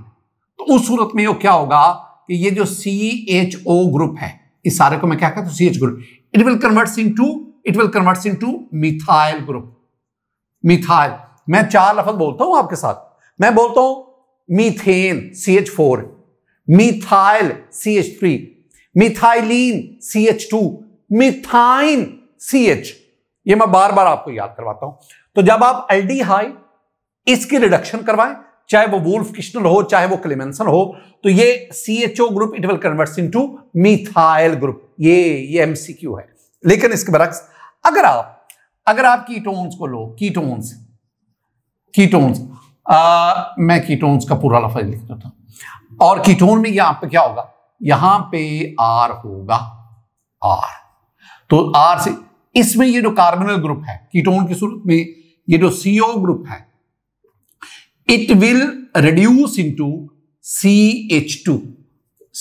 तो उस सूरत में वो क्या होगा कि ये जो सी एच ओ ग्रुप है इस सारे को मैं क्या कहता हूं C H group it will convert into it will convert into methyl group methyl मैं चार लफज बोलता हूं आपके साथ मैं बोलता हूं methane C H four methyl C H three methylene C H two methine C H ये मैं बार बार आपको याद करवाता हूं तो जब आप हाई इसकी रिडक्शन करवाएं चाहे वो वोल्फ किश्नर हो चाहे वो क्लेमेंसन हो तो ये C H O group it will convert into methyl group ये ये एमसीक्यू है लेकिन इसके बरक्स अगर आप अगर आप कीटोन्स को लो कीटोन्स कीटोन्स मैं कीटोन्स का पूरा लफज लिख देता हूं और कीटोन में यहां पे क्या होगा यहां पे आर होगा आर तो आर से इसमें ये जो कार्बनल ग्रुप है कीटोन की सूरत में ये जो सीओ ग्रुप है it will reduce into C H two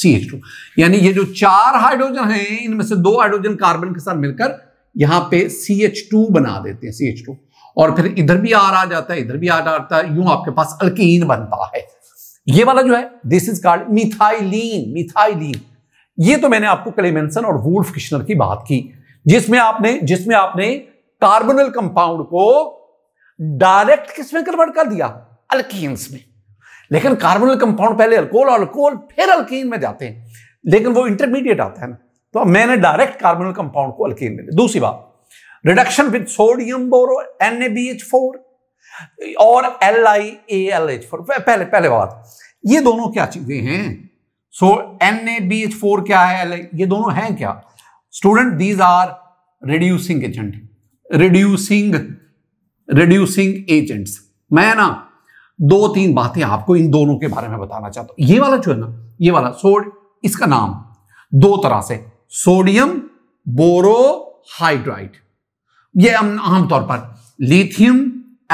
C H two यानी ये जो चार हाइड्रोजन हैं इनमें से दो हाइड्रोजन कार्बन के साथ मिलकर यहां पे सी एच टू बना देते हैं सी एच टू और फिर इधर भी आर आ जाता है इधर भी आर आता है यूं आपके पास अल्कीन बनता है ये वाला जो है this is called methylene methylene ये तो मैंने आपको क्लेमेंसन और वुल्फ किश्नर की बात की जिसमें आपने जिसमें आपने कार्बोनल कंपाउंड को डायरेक्ट किसमें कन्वर्ट कर दिया अल्कीन्स में लेकिन कार्बोनल कंपाउंड पहले अल्कोहल और अल्कोहल फिर अल्कीन में जाते हैं लेकिन वो इंटरमीडिएट आता है ना तो अब मैंने डायरेक्ट कार्बोनल कंपाउंड को अल्कीन में दूसरी बात reduction with sodium boro N A B H four और L I A L H four पहले पहले बात ये दोनों क्या चीजें हैं so N A B H four क्या है एल ये दोनों हैं क्या student these are reducing agent reducing reducing agents मैं ना दो तीन बातें आपको इन दोनों के बारे में बताना चाहता हूं ये वाला जो है ना ये वाला सोड इसका नाम दो तरह से सोडियम बोरोहाइड्राइड ये आमतौर पर लिथियम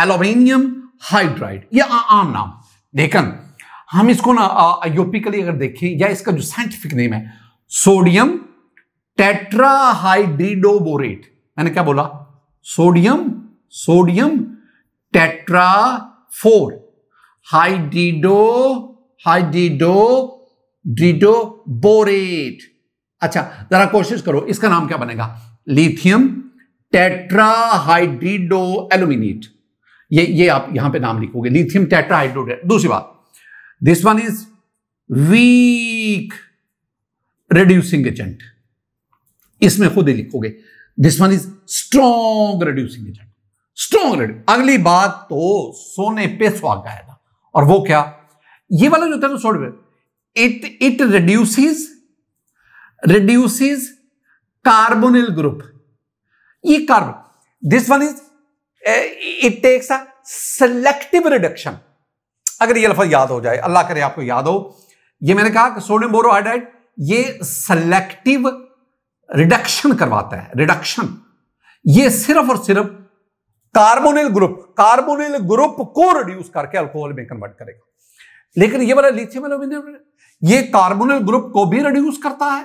एलोमिनियम हाइड्राइड ये आ, आम नाम लेकिन हम इसको ना आयोपिकली अगर देखें या इसका जो साइंटिफिक नेम है सोडियम टेट्राहाइड्रीडोबोरेट मैंने क्या बोला sodium sodium tetra four hydrido ड्रीडो बोरेट अच्छा जरा कोशिश करो इसका नाम क्या बनेगा लिथियम टेट्राहाइड्रीडो एल्यूमिनेट ये ये आप यहां पे नाम लिखोगे लिथियम टेट्राहाइड्रोडेट दूसरी बात this one is weak reducing agent इसमें खुद ही लिखोगे this one is strong reducing agent strong रेड अगली बात तो सोने पे स्वाग आएगा और वो क्या ये वाला जो होता है ना it it reduces reduces carbonyl group ये carbon this one is it takes a selective reduction अगर ये लफा याद हो जाए अल्लाह करे आपको याद हो ये मैंने कहा कि सोडियम बोरोहाइड्राइड ये सेलेक्टिव रिडक्शन करवाता है रिडक्शन ये सिर्फ और सिर्फ कार्बोनिल ग्रुप कार्बोनिल ग्रुप को रिड्यूस करके अल्कोहल में कन्वर्ट करेगा लेकिन ये वाला लिथियम एल्यूमिनियम ये कार्बोनिल ग्रुप को भी रिड्यूस करता है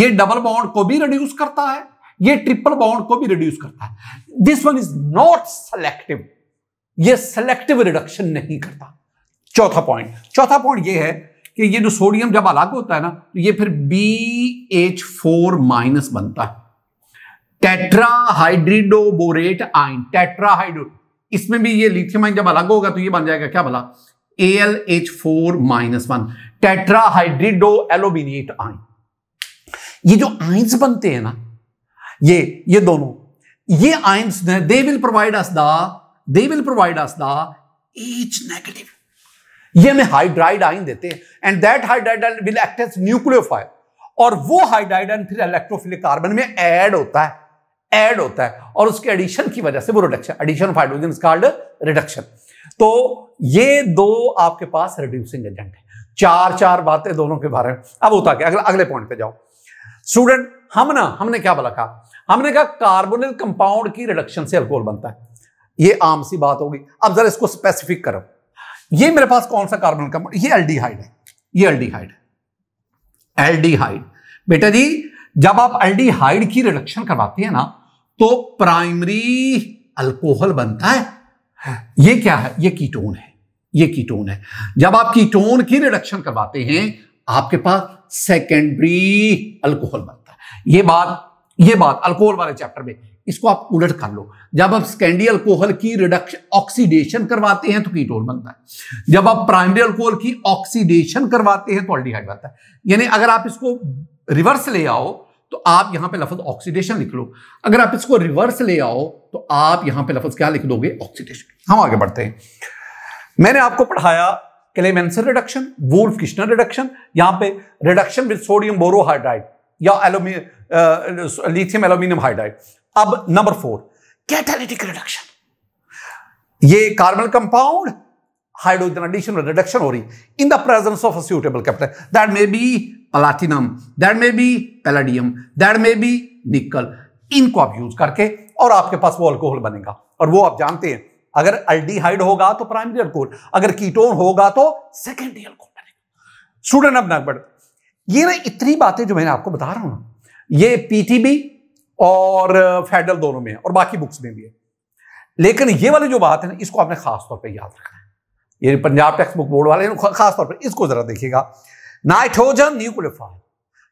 ये डबल बाउंड को भी रिड्यूस करता है ये ट्रिपल बाउंड को भी रिड्यूस करता है this one is not selective ये सेलेक्टिव रिडक्शन नहीं करता चौथा पॉइंट चौथा पॉइंट ये है कि ये जो सोडियम जब अलग होता है ना तो ये फिर बी एच फोर माइनस बनता है टेट्राहाइड्रीडोबोरेट आइन टेट्राहाइड्रो इसमें भी ये लिथियम आइन जब अलग होगा तो ये बन जाएगा क्या भला A L H four minus one tetrahydrido aluminate ion ये जो आइंस बनते हैं ना ये ये दोनों ये आयंस ने they will provide us the they will provide us the H negative ये हमें हाइड्राइड आयन देते हैं and that hydride will act as nucleophile और वो हाइड्राइड आयन फिर इलेक्ट्रोफिलिक कार्बन में ऐड होता है ऐड होता है और उसके एडिशन की वजह से वो reduction addition of hydrogen called reduction तो ये दो आपके पास रिड्यूसिंग एजेंट है चार चार बातें दोनों के बारे में अब होता क्या अगले अगले पॉइंट पे जाओ स्टूडेंट हम ना हमने क्या बोला कहा हमने कहा कार्बोनिल कंपाउंड की रिडक्शन से अल्कोहल बनता है ये आम सी बात होगी अब जरा इसको स्पेसिफिक करो ये मेरे पास कौन सा कार्बोनिल कंपाउंड ये एल्डिहाइड है ये एल्डिहाइड है एल्डिहाइड बेटा जी जब आप एल्डिहाइड की रिडक्शन करवाते हैं ना तो प्राइमरी अल्कोहल बनता है ये क्या है ये कीटोन है ये कीटोन है जब आप कीटोन की रिडक्शन करवाते हैं आपके पास सेकेंडरी अल्कोहल बनता है ये बात ये बात अल्कोहल वाले चैप्टर में इसको आप उलट कर लो जब आप स्कैंडी अल्कोहल की रिडक्शन ऑक्सीडेशन करवाते हैं तो कीटोन बनता है जब आप प्राइमरी अल्कोहल की ऑक्सीडेशन करवाते हैं तो अल्डीहाइड बनता है यानी अगर आप इसको रिवर्स ले आओ तो आप यहां पे लफज ऑक्सीडेशन लिख लो अगर आप इसको रिवर्स ले आओ तो आप यहां पे लफज क्या लिख दोगे ऑक्सीडेशन हम आगे बढ़ते हैं मैंने आपको पढ़ाया Clemmensen reduction Wolff Kishner reduction यहां पे रिडक्शन विद सोडियम बोरोहाइड्राइड या लिथियम एल्यूमिनियम हाइड्राइड अब नंबर फोर कैटालिटिक रिडक्शन ये carbon compound hydrogen addition reduction हो रही in the presence of a कैप्टन that may be be that may be be that may be nickel इनको आप use करके और आपके पास वो अल्कोहल बनेगा और वो आप जानते हैं अगर अल्डीहाइड होगा तो प्राइमरी अल्कोहल अगर कीटोन होगा तो सेकेंडरी अल्कोहल बनेगा स्टूडेंट अब नगबड़ ये ना इतनी बातें जो मैंने आपको बता रहा हूं ना ये पीटीबी और फेडरल दोनों में है और बाकी बुक्स में भी है लेकिन ये वाली जो बात है ना इसको आपने खास तौर पे याद रखना है ये पंजाब टेक्स बुक बोर्ड वाले खास तौर इसको जरा देखिएगा नाइट्रोजन न्यूक्लिफाइड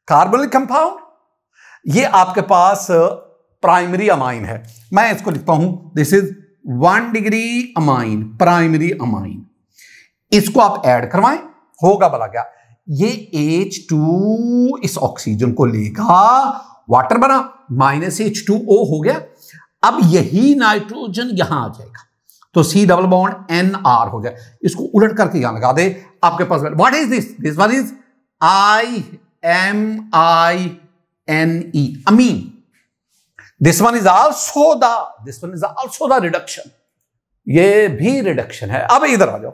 कार्बोनिक कंपाउंड ये आपके पास प्राइमरी अमाइन है मैं इसको लिखता हूं this is one degree amine primary amine इसको आप ऐड करवाएं होगा बला क्या ये एच टू इस ऑक्सीजन को लेगा वाटर बना माइनस एच टू ओ हो गया अब यही नाइट्रोजन यहां आ जाएगा तो C double bond N R हो जाए इसको उलट करके यहां लगा दे आपके पास what is this this one is I M I N E amine this one is also the this one is also the reduction ये भी रिडक्शन है अब इधर आ जाओ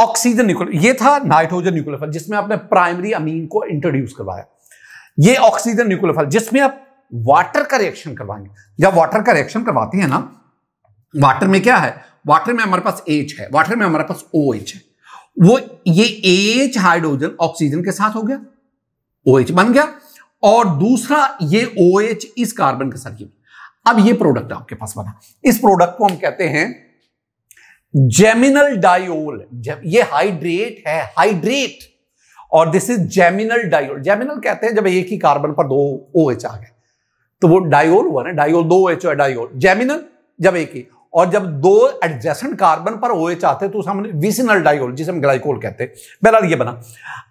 ऑक्सीजन न्यूक्लियर ये था नाइट्रोजन न्यूक्लियर फल जिसमें आपने प्राइमरी अमीन को इंट्रोड्यूस करवाया ये ऑक्सीजन न्यूक्लियर फल जिसमें आप वाटर का रिएक्शन करवाएंगे जब वाटर का रिएक्शन करवाते हैं ना वाटर में क्या है वाटर में हमारे पास एच है वाटर में हमारे पास ओ OH है वो ये एच हाइड्रोजन ऑक्सीजन के साथ हो गया ओ OH बन गया और दूसरा ये ओ OH इस कार्बन के साथ अब ये प्रोडक्ट आपके पास बना इस प्रोडक्ट को हम कहते हैं जेमिनल डायोल ये हाइड्रेट है हाइड्रेट और this is geminal diol geminal कहते हैं जब एक ही कार्बन पर दो ओ एच आ गए तो वो डायोल हुआ ना डायोल दो एच ओ डायोल जेमिनल जब एक ही और जब दो एडजेसेंट कार्बन पर ओएच आते तो सामने विसिनल डायोल जिसे हम ग्लाइकोल कहते हैं बहरहाल ये बना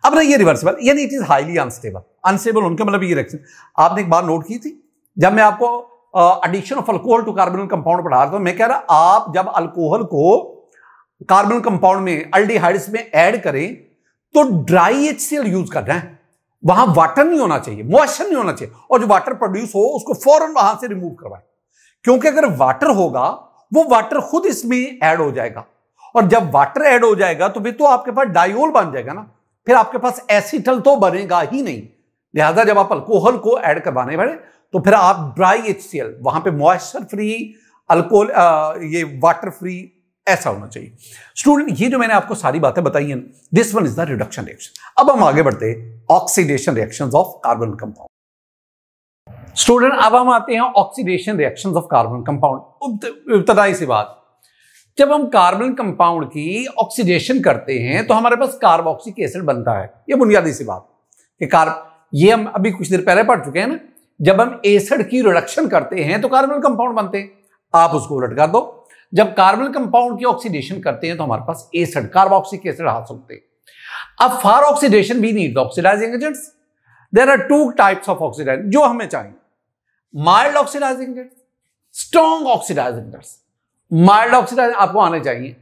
अब ना ये रिवर्सिबल यानी it is highly unstable unstable उनका मतलब ये रिएक्शन आपने एक बार नोट की थी जब मैं आपको addition of alcohol to carbonyl compound पढ़ा रहा था तो मैं कह रहा आप जब अल्कोहल को कार्बन कंपाउंड में अल्डीहाइड्स में ऐड करें तो ड्राई एल यूज करना है वहां वाटर नहीं होना चाहिए मॉइस्चर नहीं होना चाहिए और जो वाटर प्रोड्यूस हो उसको फौरन वहां से रिमूव करवाएं क्योंकि अगर वाटर होगा वो वाटर खुद इसमें ऐड हो जाएगा और जब वाटर ऐड हो जाएगा तो फिर तो आपके पास डायोल बन जाएगा ना फिर आपके पास एसिटल तो बनेगा ही नहीं लिहाजा जब आप अल्कोहल को ऐड करवाने पड़े तो फिर आप ड्राई एच वहां पे मॉइस्चर फ्री अल्कोहल ये वाटर फ्री ऐसा होना चाहिए स्टूडेंट ये जो मैंने आपको सारी बातें बताई हैं this one is the reduction reaction अब हम आगे बढ़ते हैं oxidation reaction of carbon compound student अब हम आते हैं oxidation reaction of carbon compound इब्तदाई सी बात जब हम कार्बन कंपाउंड की ऑक्सीडेशन करते हैं तो हमारे पास कार्बोक्सिक एसिड बनता है ये बुनियादी सी बात कि कार्ब ये हम अभी कुछ देर पहले पढ़ चुके हैं ना जब हम एसिड की रिडक्शन करते हैं तो कार्बन कंपाउंड बनते हैं आप उसको उलट कर दो जब कार्बन कंपाउंड की ऑक्सीडेशन करते हैं तो हमारे पास एसिड कार्बोक्सिक एसिड हाथ सकते हैं अब फार ऑक्सीडेशन भी need oxidizing agents there are two types of oxidize जो हमें चाहिए mild oxidizing agents strong oxidizing agents mild oxidize आपको आने चाहिए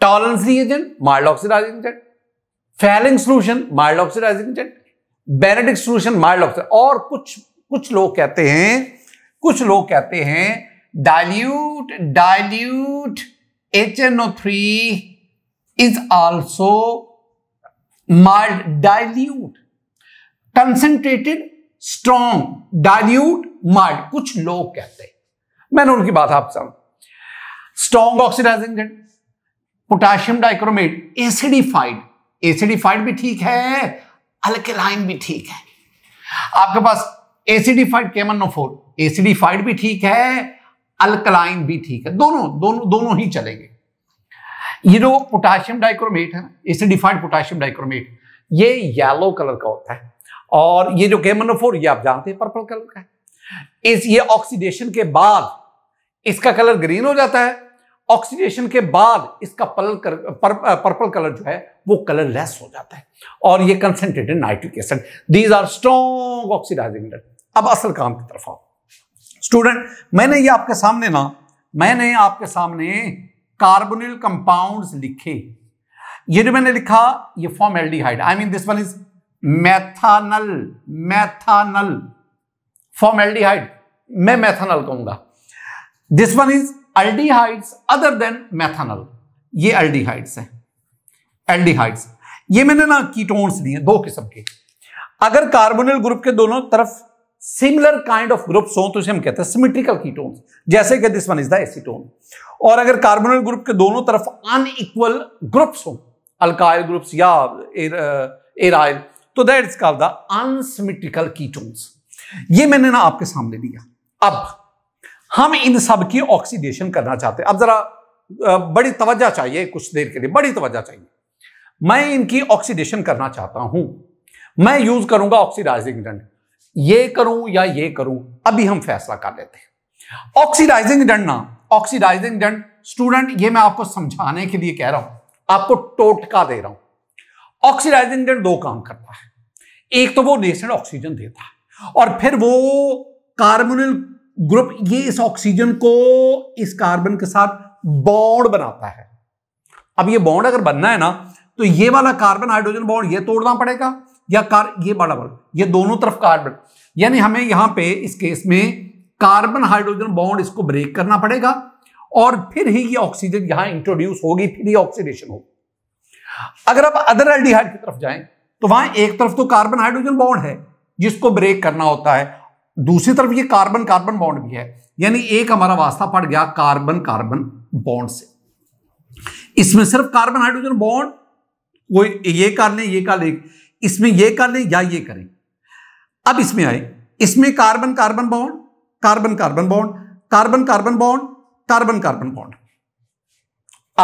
टॉलरेंसी agent mild oxidizing agent Fehling solution mild oxidizing agent Benedict solution mild ऑक्सीड और कुछ कुछ लोग कहते हैं कुछ लोग कहते हैं dilute dilute HNO3 is also mild dilute concentrated strong dilute mild कुछ लोग कहते हैं मैंने उनकी बात आप strong oxidizing potassium dichromate acidified acidified भी ठीक है अल्केलाइन भी ठीक है आपके पास एसिडिफाइड केमनोफोर एसिडिफाइड भी ठीक है अल्कलाइन भी ठीक है दोनों दोनों दोनों ही चलेंगे ये जो पोटाशियम डाइक्रोमेट है इसे डिफाइंड पोटाशियम डाइक्रोमेट ये येलो कलर का होता है और ये जो गेमनोफोर ये आप जानते हैं पर्पल कलर का है इस ये ऑक्सीडेशन के बाद इसका कलर ग्रीन हो जाता है ऑक्सीडेशन के बाद इसका पल कर, पर, पर्पल कलर जो है वो कलर लेस हो जाता है और ये concentrated nitric acid these are strong oxidizing अब असल काम की तरफ आओ स्टूडेंट मैंने ये आपके सामने ना मैंने आपके सामने कार्बोनिल कंपाउंड्स लिखे ये जो मैंने लिखा ये formaldehyde I mean this one is methanal methanal formaldehyde मैं मैथानल कहूंगा this one is aldehydes other than methanal ये अल्डीहाइड्स है एल्डिहाइड्स ये मैंने ना कीटोन्स लिए दो किस्म के अगर कार्बोनिल ग्रुप के दोनों तरफ सिमिलर काइंड ऑफ ग्रुप्स हो तो इसे हम कहते हैं सिमिट्रिकल कीटोन जैसे कि this one is the acetone और अगर कार्बोनल ग्रुप के दोनों तरफ अनइक्वल ग्रुप्स हो अल्काइल ग्रुप्स या एराइल uh, तो that is called the unsymmetrical ketones ये मैंने ना आपके सामने दिया अब हम इन सब की ऑक्सीडेशन करना चाहते हैं अब जरा uh, बड़ी तवज्जा चाहिए कुछ देर के लिए बड़ी तवज्जा चाहिए मैं इनकी ऑक्सीडेशन करना चाहता हूं मैं यूज करूंगा ऑक्सीडाइजिंग एजेंट ये करूं या ये करूं अभी हम फैसला कर लेते हैं ऑक्सीडाइजिंग डंड ना ऑक्सीडाइजिंग डंड स्टूडेंट ये मैं आपको समझाने के लिए कह रहा हूं आपको टोटका दे रहा हूं ऑक्सीडाइजिंग डंड दो काम करता है एक तो वो नेसेंट ऑक्सीजन देता है और फिर वो कार्बोनिल ग्रुप ये इस ऑक्सीजन को इस कार्बन के साथ बॉन्ड बनाता है अब ये बॉन्ड अगर बनना है ना तो ये वाला कार्बन हाइड्रोजन बॉन्ड ये तोड़ना पड़ेगा या कार ये बड़ा बल ये दोनों तरफ कार्बन यानी हमें यहां पे इस केस में कार्बन हाइड्रोजन बॉन्ड इसको ब्रेक करना पड़ेगा और फिर ही ये ऑक्सीजन यहां इंट्रोड्यूस होगी फिर ये ऑक्सीडेशन होगी अगर आप अदर एल्डिहाइड की तरफ जाएं तो वहां एक तरफ तो कार्बन हाइड्रोजन बॉन्ड है जिसको ब्रेक करना होता है दूसरी तरफ ये कार्बन कार्बन बॉन्ड भी है यानी एक हमारा वास्ता पड़ गया कार्बन कार्बन बॉन्ड से इसमें सिर्फ कार्बन हाइड्रोजन बॉन्ड कोई ये कर ले ये कर ले इसमें ये कर लें या ये करें अब इसमें आए इसमें carbon carbon bond carbon carbon bond carbon carbon bond carbon carbon bond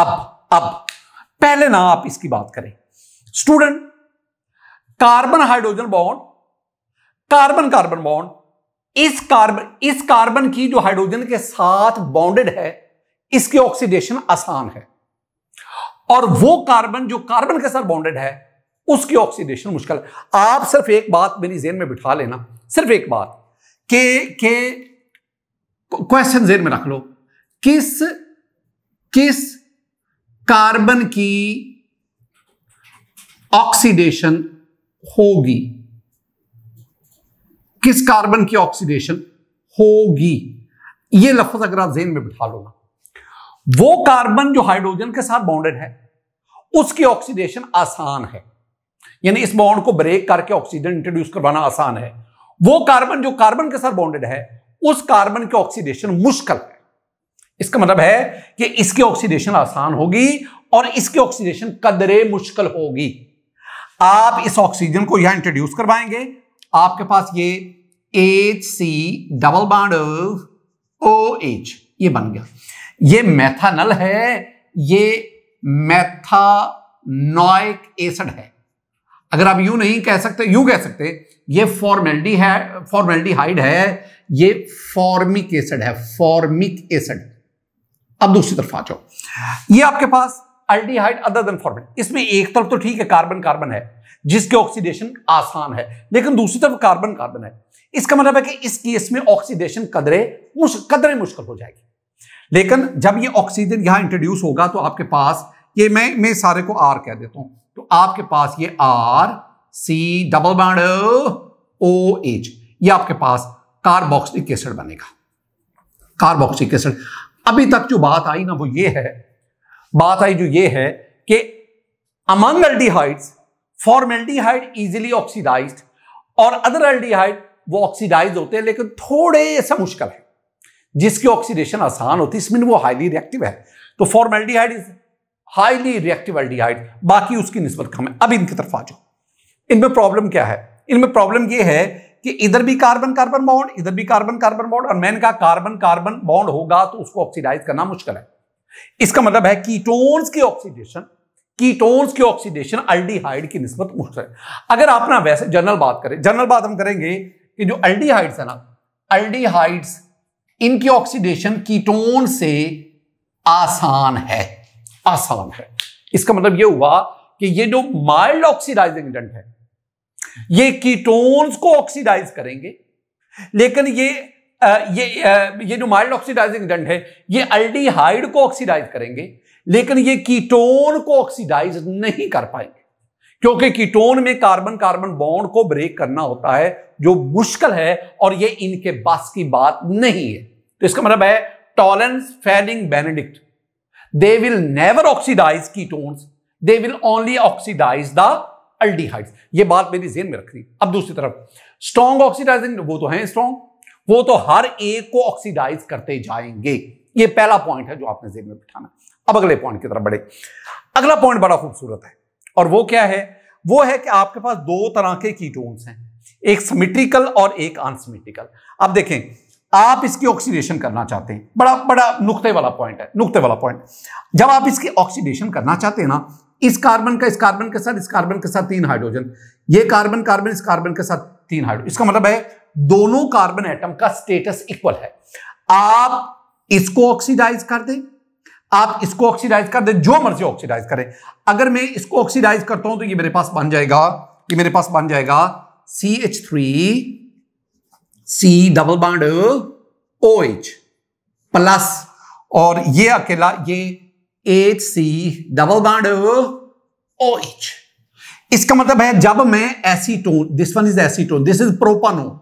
अब अब पहले ना आप इसकी बात करें student carbon hydrogen bond carbon carbon bond इस कार्बन इस कार्बन की जो हाइड्रोजन के साथ बॉन्डेड है इसकी ऑक्सीडेशन आसान है और वो कार्बन जो कार्बन के साथ बॉन्डेड है उसकी ऑक्सीडेशन मुश्किल आप सिर्फ एक बात मेरी जेन में बिठा लेना सिर्फ एक बात के के क्वेश्चन जेन में रख लो किस किस कार्बन की ऑक्सीडेशन होगी किस कार्बन की ऑक्सीडेशन होगी ये लफ्ज अगर आप जेन में बिठा लो ना वो कार्बन जो हाइड्रोजन के साथ बाउंडेड है उसकी ऑक्सीडेशन आसान है यानी इस बॉन्ड को ब्रेक करके ऑक्सीजन इंट्रोड्यूस करवाना आसान है वो कार्बन जो कार्बन के साथ बॉन्डेड है उस कार्बन के ऑक्सीडेशन मुश्किल है इसका मतलब है कि इसकी ऑक्सीडेशन आसान होगी और इसकी ऑक्सीडेशन कदरे मुश्किल होगी आप इस ऑक्सीजन को यहां इंट्रोड्यूस करवाएंगे आपके पास ये H C double bond O H ये बन गया ये मैथानल है ये मैथानॉइक एसिड है अगर आप यू नहीं कह सकते यू कह सकते ये फॉर्मेलिटी है फॉर्मेलिटी हाइड है ये फॉर्मिक एसिड है फॉर्मिक एसिड अब दूसरी तरफ आ जाओ ये आपके पास अल्डीहाइड अदर देन फॉर्मेट इसमें एक तरफ तो ठीक है कार्बन कार्बन है जिसके ऑक्सीडेशन आसान है लेकिन दूसरी तरफ कार्बन कार्बन है इसका मतलब है कि इस केस में ऑक्सीडेशन कदरे कदरे मुश्किल हो जाएगी लेकिन जब ये ऑक्सीजन यहां इंट्रोड्यूस होगा तो आपके पास ये मैं मैं सारे को आर कह देता हूं तो आपके पास ये are C double bond O H ये आपके पास कार्बोक्सिक एसिड बनेगा कार्बोक्सिक एसिड अभी तक जो बात आई ना वो ये है बात आई जो ये है कि among aldehydes formaldehyde easily oxidized और अदर एल्डिहाइड वो ऑक्सीडाइज होते हैं लेकिन थोड़े ऐसा मुश्किल है जिसकी ऑक्सीडेशन आसान होती है इसमें वो हाईली रिएक्टिव है तो formaldehyde is highly reactive aldehyde बाकी उसकी नस्बत कम है अब इनकी तरफ आ जाओ इनमें प्रॉब्लम क्या है इनमें प्रॉब्लम यह है कि इधर भी कार्बन कार्बन बॉन्ड इधर भी कार्बन कार्बन बॉन्ड और मैन कहा कार्बन कार्बन बॉन्ड होगा तो उसको ऑक्सीडाइज करना मुश्किल है इसका मतलब है कीटोन्स की ऑक्सीडेशन कीटोन्स की ऑक्सीडेशन अल्डीहाइड की नस्बत मुश्किल है अगर आप ना वैसे जनरल बात करें जनरल बात हम करेंगे कि जो अल्डीहाइड्स है ना अल्डीहाइड्स इनकी ऑक्सीडेशन कीटोन से आसान है आसान है इसका मतलब यह हुआ कि ये जो माइल्ड ऑक्सीडाइजिंग एजेंट है ये कीटोन्स को ऑक्सीडाइज करेंगे लेकिन ये ये ये जो माइल्ड ऑक्सीडाइजिंग एजेंट है ये अल्डीहाइड को ऑक्सीडाइज करेंगे लेकिन ये कीटोन को ऑक्सीडाइज नहीं कर पाएंगे क्योंकि कीटोन में कार्बन कार्बन बॉन्ड को ब्रेक करना होता है जो मुश्किल है और ये इनके बस की बात नहीं है तो इसका मतलब है Tollens Fehling Benedict They will never oxidize ketones. They will only oxidize the aldehydes. ये बात मेरी जेन में रखी अब दूसरी तरफ स्ट्रॉन्ग ऑक्सीडाइजिंग वो तो हैं स्ट्रॉन्ग वो तो हर एक को ऑक्सीडाइज करते जाएंगे ये पहला पॉइंट है जो आपने जेन में बिठाना अब अगले पॉइंट की तरफ बढ़े अगला पॉइंट बड़ा खूबसूरत है और वो क्या है वो है कि आपके पास दो तरह के कीटोन्स हैं एक सिमेट्रिकल और एक अनसिमेट्रिकल अब देखें आप इसकी ऑक्सीडेशन करना चाहते हैं बड़ा बड़ा नुकते वाला पॉइंट है नुकते वाला पॉइंट जब आप इसकी ऑक्सीडेशन करना चाहते हैं ना इस कार्बन का इस कार्बन के साथ इस कार्बन के साथ तीन हाइड्रोजन ये कार्बन कार्बन इस कार्बन के साथ तीन हाइड्रोजन इसका मतलब है दोनों कार्बन एटम का स्टेटस इक्वल है आप इसको ऑक्सीडाइज कर दें आप इसको ऑक्सीडाइज कर दें जो मर्जी ऑक्सीडाइज करें अगर मैं इसको ऑक्सीडाइज करता हूं तो ये मेरे पास बन जाएगा ये मेरे पास बन जाएगा C H three C double bond O H plus और ये अकेला ये H C double bond O H इसका मतलब है जब मैं tone this one is tone this is propanone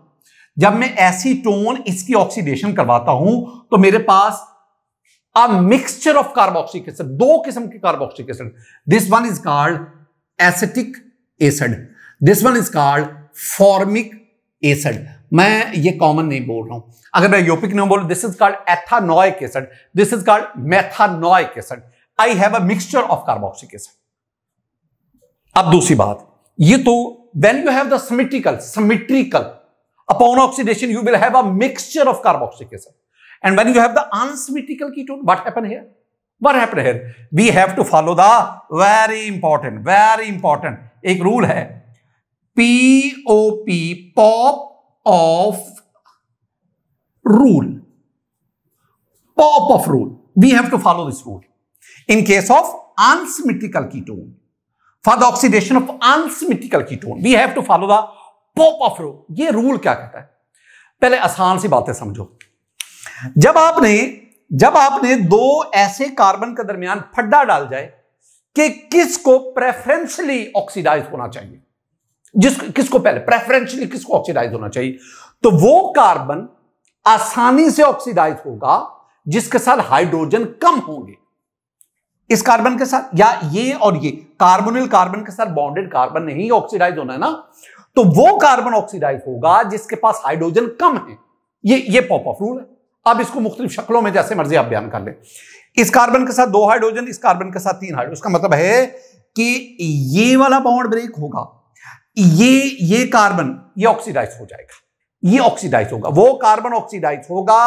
जब मैं एसीटोन इसकी ऑक्सीडेशन करवाता हूं तो मेरे पास a mixture of carboxylic acid दो किस्म के carboxylic acid this one is called acetic acid this one is called formic acid मैं ये कॉमन नहीं बोल रहा हूं अगर मैं योपिक नहीं बोलू this is called ethanoic acid this is called methanoic acid I have a mixture of carboxylic acid अब दूसरी बात ये तो when you have the symmetrical symmetrical upon oxidation you will have a mixture of carboxylic acid and when you have the unsymmetrical ketone what happen here What happen here? We have to follow the very important very important एक rule है POP pop of rule, pop of rule. We have to follow this rule. In case of unsymmetrical ketone, for the oxidation of unsymmetrical ketone, we have to follow the pop of rule. ye rule क्या कहता है पहले आसान सी बातें समझो जब आपने जब आपने दो ऐसे कार्बन के दरमियान फड्डा डाल जाए कि किसको प्रेफरेंसली ऑक्सीडाइज होना चाहिए जिस किसको पहले प्रेफरेंशियली किसको ऑक्सीडाइज होना चाहिए तो वो कार्बन आसानी से ऑक्सीडाइज होगा जिसके साथ हाइड्रोजन कम होंगे इस कार्बन के साथ या ये और ये कार्बोनिल कार्बन के साथ बॉन्डेड कार्बन नहीं ऑक्सीडाइज होना है ना तो वो कार्बन ऑक्सीडाइज होगा जिसके पास हाइड्रोजन कम है ये ये पॉप ऑफ रूल है अब इसको मुख्तलिफ शक्लों में जैसे मर्जी आप बयान कर ले इस कार्बन के साथ दो हाइड्रोजन इस कार्बन के साथ तीन हाइड्रोजन उसका मतलब है कि ये वाला बाउंड ब्रेक होगा ये ये कार्बन ये ऑक्सीडाइज हो जाएगा ये ऑक्सीडाइज होगा वो कार्बन ऑक्सीडाइज होगा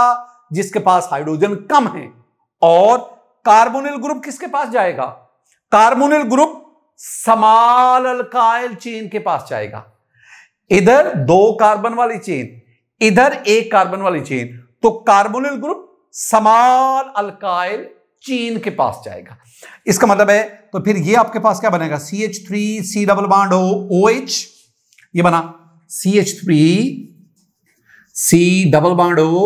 जिसके पास हाइड्रोजन कम है और कार्बोनिल ग्रुप किसके पास जाएगा carbonyl group small alkyl chain के पास जाएगा इधर दो कार्बन वाली चेन इधर एक कार्बन वाली चेन तो कार्बोनिल ग्रुप समाल अल्काइल चीन के पास जाएगा इसका मतलब है तो फिर ये आपके पास क्या बनेगा C H three C double bond O O H ये बना C H three C double bond O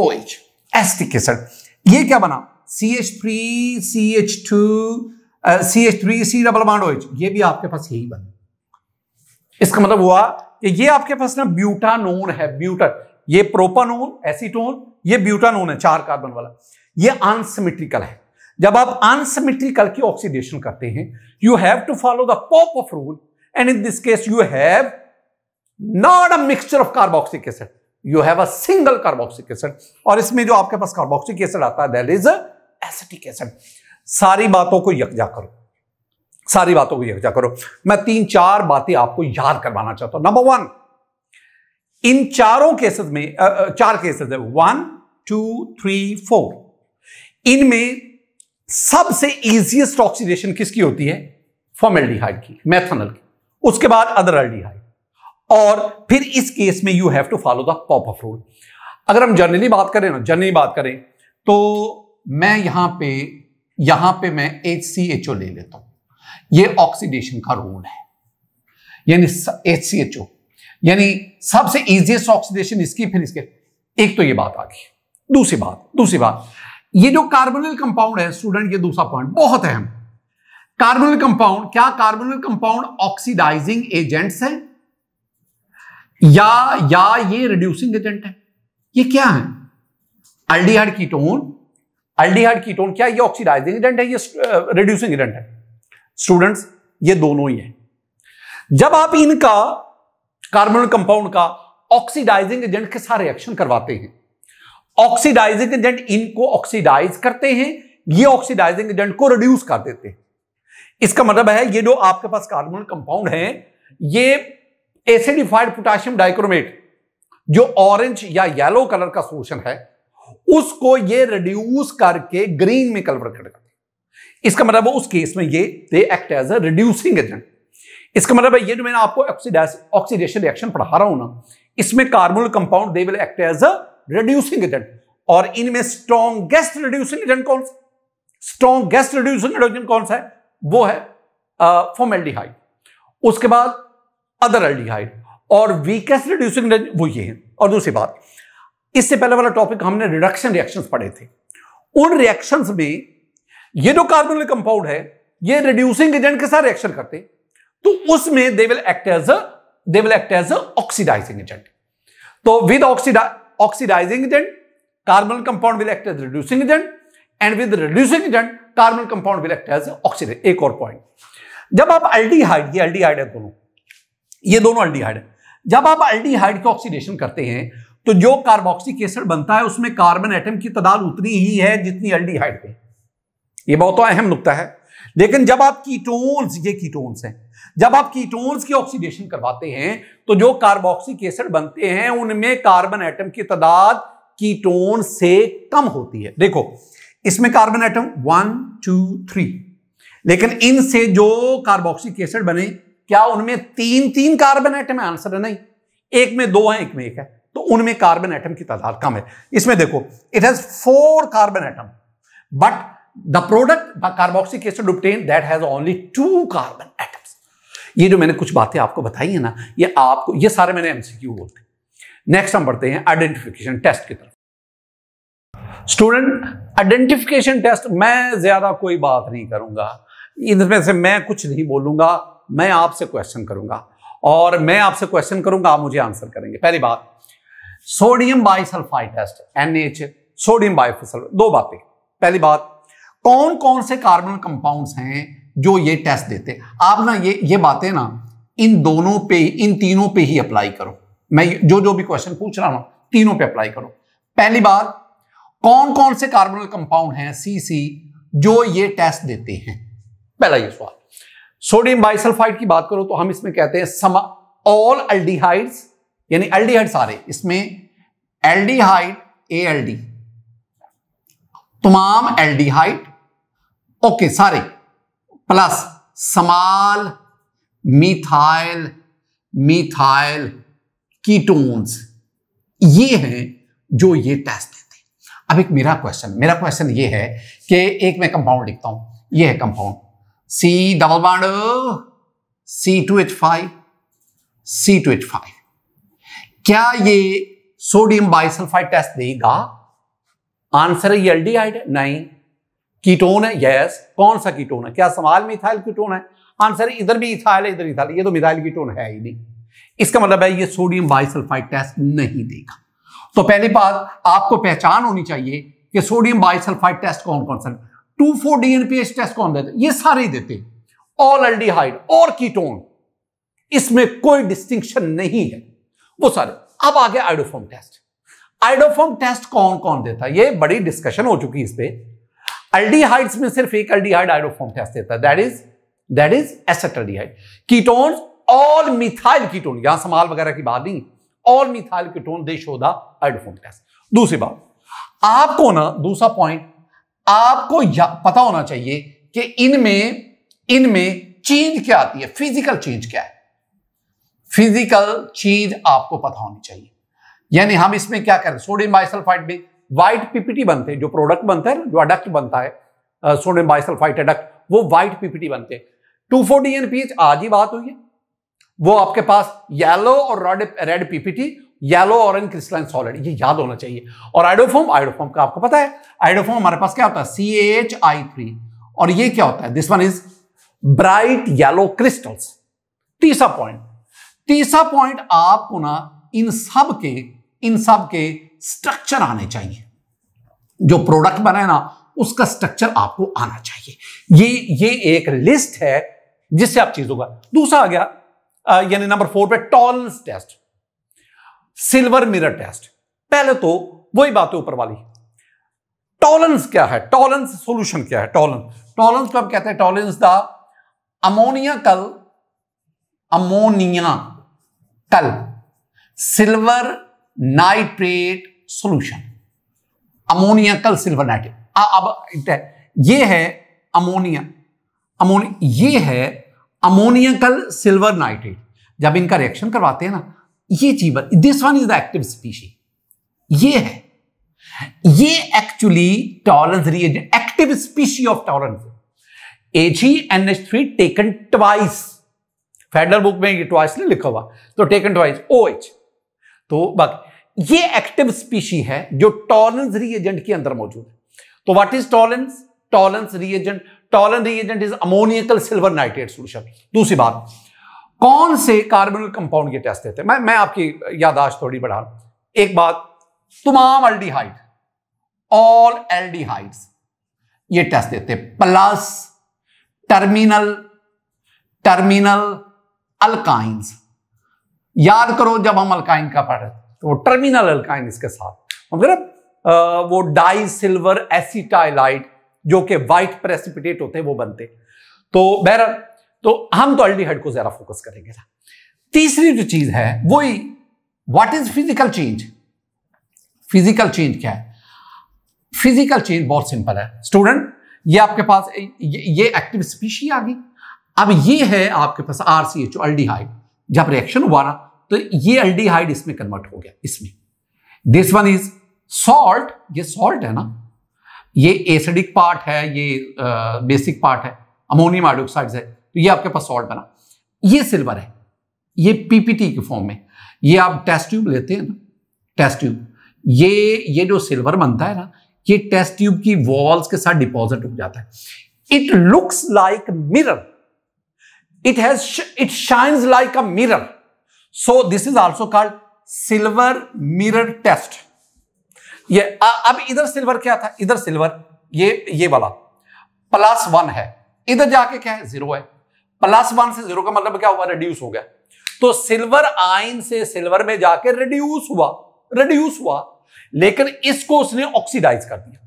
O H acetic के सर ये क्या बना C H three C H two C H three C double bond O H ये भी आपके पास यही बना इसका मतलब हुआ कि ये आपके पास ना ब्यूटानोन है ब्यूटन ये प्रोपानोन एसीटोन ये ब्यूटानोन है चार कार्बन वाला ये अनसिमेट्रिकल है जब आप अनसिमेट्रिकल की ऑक्सीडेशन करते हैं you have to follow the pop of rule and in this case you have not a mixture of carboxylic acid you have a single carboxylic acid और इसमें जो आपके पास कार्बोक्सिक एसिड आता है दैट इज एसिटिक एसिड सारी बातों को यकजा करो सारी बातों को यकजा करो मैं तीन चार बातें आपको याद करवाना चाहता हूं नंबर वन इन चारों केसेस में चार केसेस है वन टू थ्री फोर इनमें सबसे इजीएस्ट ऑक्सीडेशन किसकी होती है फॉर्मेल्डिहाइड की मैथनल की उसके बाद अदर अल्डीहाइड और फिर इस केस में you have to follow the of rule अगर हम जर्नली बात करें ना जर्नली बात करें तो मैं यहां पे यहां पे मैं एच सी एच ओ ले लेता हूं ये ऑक्सीडेशन का रूल है यानी एच सी एच ओ यानी सबसे इजिएस्ट ऑक्सीडेशन इसकी फिर इसके एक तो ये बात आ गई दूसरी बात दूसरी बात ये जो कार्बोनल कंपाउंड है स्टूडेंट ये दूसरा पॉइंट बहुत अहम कार्बोनल कंपाउंड क्या कार्बोनल कंपाउंड ऑक्सीडाइजिंग एजेंट्स है या या ये रिड्यूसिंग एजेंट है ये क्या है अल्डीहाइड कीटोन अल्डीहाइड कीटोन क्या ये ऑक्सीडाइजिंग एजेंट है ये रिड्यूसिंग uh, एजेंट है स्टूडेंट्स ये दोनों ही है जब आप इनका कार्बोनल कंपाउंड का ऑक्सीडाइजिंग एजेंट के साथ रिएक्शन करवाते हैं ऑक्सीडाइजिंग एजेंट इनको ऑक्सीडाइज करते हैं ये ऑक्सीडाइजिंग एजेंट को रिड्यूस कर देते हैं इसका मतलब है ये जो आपके पास कार्बोनल कंपाउंड है ये एसिडिफाइड पोटाशियम डाइक्रोमेट जो ऑरेंज या येलो कलर का सोशन है उसको ये रिड्यूस करके ग्रीन में कलवर कर देते इसका मतलब उस केस में ये they act as a reducing agent इसका मतलब है ये जो मैंने आपको ऑक्सीडेशन रिएक्शन पढ़ा रहा हूं ना इसमें carbonyl compound they will act as a reducing agent और इनमें स्ट्रॉन्गेस्ट रिड्यूसिंग एजेंट कौन सा स्ट्रॉन्गेस्ट रिड्यूसिंग एजेंट कौन सा है वो है फॉर्मेल्डिहाइड uh, उसके बाद अदर एल्डिहाइड और वीकेस्ट रिड्यूसिंग एजेंट वो ये है और दूसरी बात इससे पहले वाला टॉपिक हमने रिडक्शन रिएक्शन पढ़े थे उन रिएक्शन में ये जो कार्बोनिक कंपाउंड है ये रिड्यूसिंग एजेंट के साथ रिएक्शन करते तो उसमें they will act as a they will act as a oxidizing agent तो विद ऑक्सीडा oxidizing agent, carbonyl compound will act as reducing agent and with reducing agent carbonyl compound will act as oxidant. एक और point जब आप aldehyde ये aldehyde है दोनों ये दोनों अल्डीहाइड है जब आप अल्डीहाइड का ऑक्सीडेशन करते हैं तो जो कार्बोक्सिक एसिड बनता है उसमें कार्बन एटम की तादाद उतनी ही है जितनी अल्डीहाइड पे ये बहुत तो अहम नुकता है लेकिन जब आप कीटोन्स ये कीटोन्स हैं जब आप कीटोन्स की ऑक्सीडेशन करवाते हैं तो जो कार्बोक्सिक एसिड बनते हैं उनमें कार्बन एटम की तादाद कीटोन से कम होती है देखो इसमें carbon atom one two three लेकिन इनसे जो कार्बोक्सिक एसिड बने क्या उनमें तीन तीन कार्बन एटम है आंसर है नहीं एक में दो है एक में एक है तो उनमें कार्बन एटम की तादाद कम है इसमें देखो it has four carbon atom but the product carboxylic acid obtain that has only two carbon atoms ये जो मैंने कुछ बातें आपको बताई है ना ये आपको ये सारे मैंने एमसीक्यू बोलते हैं नेक्स्ट हम बढ़ते हैं आइडेंटिफिकेशन टेस्ट की स्टूडेंट आइडेंटिफिकेशन टेस्ट मैं ज्यादा कोई बात नहीं करूंगा इनमें से मैं कुछ नहीं बोलूंगा मैं आपसे क्वेश्चन करूंगा और मैं आपसे क्वेश्चन करूंगा आप मुझे आंसर करेंगे पहली बात sodium bisulphide test NH sodium bisulphide दो बातें पहली बात कौन कौन से कार्बन कंपाउंड्स हैं जो ये टेस्ट देते हैं आप ना ये ये बातें ना इन दोनों पे इन तीनों पे ही अप्लाई करो मैं जो जो भी क्वेश्चन पूछ रहा हूं तीनों पे अप्लाई करो पहली बात कौन कौन से कार्बन कंपाउंड हैं सी सी जो ये टेस्ट देते हैं पहला ये सवाल सोडियम बाइसल्फाइड की बात करो तो हम इसमें कहते हैं सम ऑल अल्डिहाइड्स यानी अल्डिहाइड सारे इसमें एल्डिहाइड ए एल डी तमाम एल्डिहाइड ओके सारे plus small methyl methyl ketones ये हैं जो ये टेस्ट देते हैं अब एक मेरा क्वेश्चन मेरा क्वेश्चन ये है कि एक मैं कंपाउंड लिखता हूं ये है compound C double bond C two H five C two H five क्या ये सोडियम बाइसल्फाइड टेस्ट देगा आंसर है ये एल्डिहाइड नहीं कीटोन है यस कौन सा कीटोन है क्या सवाल मिथाइल कीटोन है आंसर इधर भी इथाइल है इधर इथाइल ये तो मिथाइल कीटोन है ही नहीं इसका मतलब है ये सोडियम बाइसल्फाइड टेस्ट नहीं देगा तो पहली बात आपको पहचान होनी चाहिए कि सोडियम बाइसल्फाइड टेस्ट कौन कौन सा टू फोर डीएनपीएच टेस्ट कौन देते ये सारे ही देते ऑल अल्डीहाइड और कीटोन इसमें कोई डिस्टिंक्शन नहीं है वो सारे अब आगे आइडोफॉर्म टेस्ट आइडोफॉर्म टेस्ट कौन कौन देता है ये बड़ी डिस्कशन हो चुकी है इस पर अल्डीहाइड्स में सिर्फ एक अल्डीहाइड आइडोफॉर्म टेस्ट देता है that is that is acetaldehyde ketone all methyl ketone यहां समाल वगैरह की बात नहीं all methyl ketone they show the iodoform test दूसरी बात आपको ना दूसरा पॉइंट आपको पता होना चाहिए कि इनमें इनमें चेंज क्या आती है फिजिकल चेंज क्या है फिजिकल चेंज आपको पता होनी चाहिए यानी हम इसमें क्या करें सोडियम बाइसल्फाइड में व्हाइट पीपीटी बनते हैं जो प्रोडक्ट बनता है जो अडक्ट बनता है सोडियम बाइसल्फाइट अडक्ट वो व्हाइट पीपीटी बनते हैं टू फोर डी एनपीएच आज ही बात हुई है वो आपके पास येलो और red red PPT yellow orange crystalline solid ये याद होना चाहिए और आइडोफोम आइडोफोम का आपको पता है आइडोफोम हमारे पास क्या होता है सी एच आई थ्री और ये क्या होता है this one is bright yellow crystals तीसरा पॉइंट तीसरा पॉइंट आपको ना इन सब के इन सब के स्ट्रक्चर आने चाहिए जो प्रोडक्ट बने ना उसका स्ट्रक्चर आपको आना चाहिए ये ये एक लिस्ट है जिससे आप चीजों का दूसरा आ गया यानी नंबर फोर पे Tollens test silver mirror test पहले तो वही बात है ऊपर वाली टॉलरेंस क्या है टॉलरेंस सॉल्यूशन क्या है टॉलरेंस टॉलरेंस को हम कहते हैं Tollens the ammoniacal ammoniacal silver nitrate solution ammoniacal silver nitrate अब ये है अमोनिया अमोनिया ये है अमोनियाकल सिल्वर नाइट्रेट जब इनका रिएक्शन करवाते हैं ना ये चीज this one is the active species ये है ये actually Tollens reagent active species of Tollens three taken twice federal book में ये ट्वाइस नहीं लिखा हुआ तो टेकन ट्वाइस एच तो बाकी ये एक्टिव स्पीशी है जो टॉलेंस रिएजेंट के अंदर मौजूद है तो what is Tollens Tollens reagent Tollens reagent is ammoniacal silver nitrate solution दूसरी बात कौन से कार्बन कंपाउंड के टेस्ट देते हैं मैं मैं आपकी यादाश्त थोड़ी बढ़ा एक बात तमाम एल्डिहाइड ऑल एल्डिहाइड्स ये टेस्ट देते प्लस टर्मिनल टर्मिनल अल्काइंस याद करो जब हम अल्काइन का पढ़ रहे थे तो वो टर्मिनल अल्काइन इसके साथ मतलब वो डाई सिल्वर एसिटाइलाइट जो कि वाइट प्रेसिपिटेट होते हैं वो बनते तो बहरहाल तो हम तो अल्डीहाइड को ज्यादा फोकस करेंगे तीसरी जो चीज है वो ही what is physical change physical change क्या है फिजिकल चेंज बहुत सिंपल है स्टूडेंट ये आपके पास ये, ये एक्टिव स्पीशी आ गई अब ये है आपके पास आरसीएच अल्डीहाइड जब रिएक्शन हुआ ना तो ये अल्डीहाइड इसमें कन्वर्ट हो गया इसमें दिस वन इज सॉल्ट ये सॉल्ट है ना ये एसिडिक पार्ट है ये आ, बेसिक पार्ट है अमोनियम हाइड्रोक्साइड है तो ये आपके पास सॉल्ट बना ये सिल्वर है ये पीपीटी के फॉर्म में ये आप टेस्ट ट्यूब लेते हैं ना टेस्ट ट्यूब ये ये जो सिल्वर बनता है ना ये टेस्ट ट्यूब की वॉल्स के साथ डिपॉजिट हो जाता है it looks like mirror it has it shines like a mirror so this is also called silver mirror test ये आ, अब इधर सिल्वर क्या था इधर सिल्वर ये ये वाला प्लस वन है इधर जाके क्या है जीरो है प्लस वन से जीरो का मतलब क्या हुआ रिड्यूस हो गया तो सिल्वर आयन से सिल्वर में जाके रिड्यूस हुआ रिड्यूस हुआ लेकिन इसको उसने ऑक्सीडाइज कर दिया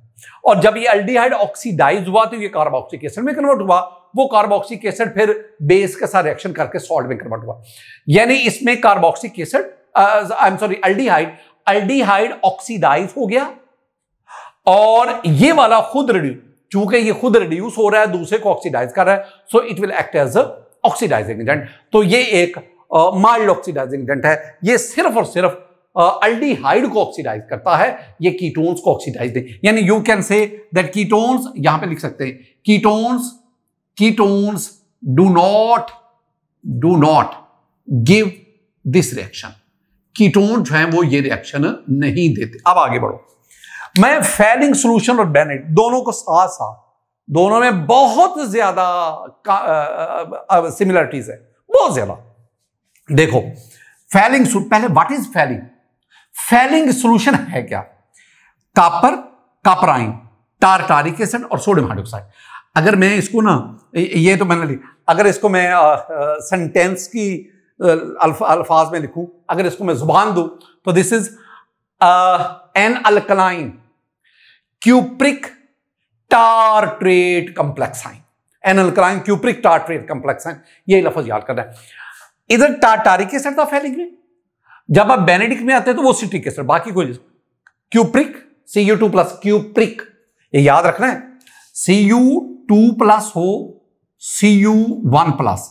और जब ये एल्डिहाइड ऑक्सीडाइज हुआ तो ये कार्बोक्सिक में कन्वर्ट हुआ वो कार्बोक्सिक एसिड फिर बेस के साथ रिएक्शन करके सॉल्ट में कन्वर्ट हुआ यानी इसमें carboxylic acid I am sorry aldehyde aldehyde oxidize हो गया और ये वाला खुद रिड्यूस चूंकि ये खुद रिड्यूस हो रहा है दूसरे को ऑक्सीडाइज कर रहा है so it will act as a oxidizing agent तो ये एक माइल्ड ऑक्सीडाइजिंग एजेंट है ये सिर्फ और सिर्फ अल्डीहाइड uh, को ऑक्सीडाइज करता है ये कीटोन्स को ऑक्सीडाइज दे यानी you can say that ketones यहां पे लिख सकते हैं ketones ketones do not do not give this reaction ketone जो है वो ये रिएक्शन नहीं देते अब आगे बढ़ो मैं फेलिंग सॉल्यूशन और बेनेट दोनों को साथ साथ दोनों में बहुत ज्यादा सिमिलरिटीज है बहुत ज्यादा देखो फेलिंग पहले what is Fehling Fehling solution है क्या कापर कापराइन टार्टारिक एसिड और सोडियम हाइड्रोक्साइड अगर मैं इसको ना ये तो मैंने लिखा अगर इसको मैं सेंटेंस की अल्फाज में लिखूं अगर इसको मैं जुबान दूं तो this is an alkaline cupric tartrate complex ion an alkaline cupric tartrate complex ion ये लफज याद करना है इधर टार्टारिक एसिड था तो फैलिंग में जब आप बेनेडिक में आते हैं तो वो सिट्रिक एसिड बाकी कोई cupric C U two plus cupric ये याद रखना है सी यू टू प्लस हो सी यू वन प्लस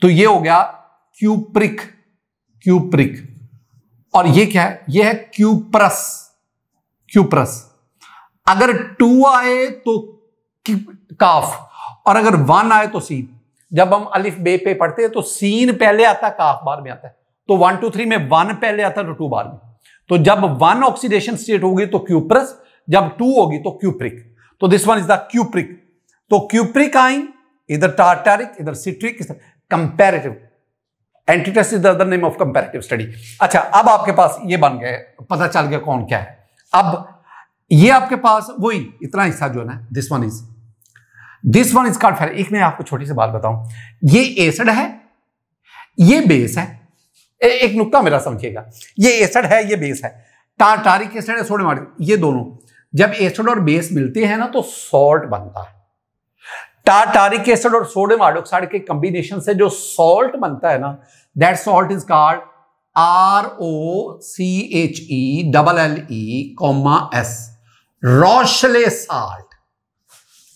तो ये हो गया क्यूप्रिक क्यूप्रिक और ये क्या है ये है क्यूप्रस क्यूप्रस अगर टू आए तो काफ और अगर वन आए तो सीन जब हम अलिफ बे पे पढ़ते हैं तो सीन पहले आता है काफ बार में आता है तो वन टू थ्री में वन पहले आता है तो टू बार में तो जब वन ऑक्सीडेशन स्टेट होगी तो क्यूप्रस जब टू होगी तो क्यूप्रिक तो this one is the cupric तो क्यूप्रिक आइन इधर टार्टारिक इधर सिट्रिक कंपेरेटिव एंटीटेस्ट is the other name of comparative study अच्छा अब आपके पास ये बन गए पता चल गया कौन क्या है अब ये आपके पास वही इतना हिस्सा जो है ना this one is this one is called फेर एक मैं आपको छोटी सी बात बताऊं ये एसिड है ये बेस है ए, एक नुक्ता मेरा समझिएगा ये एसिड है ये बेस है टार्टारिक एसिड है सोडियम ये दोनों जब एसिड और बेस मिलते हैं ना तो सॉल्ट बनता है टाटारिक एसिड और सोडियम हाइड्रोक्साइड के कॉम्बिनेशन से जो सॉल्ट बनता है ना that salt is called R O C H E double L E comma S Rochelle salt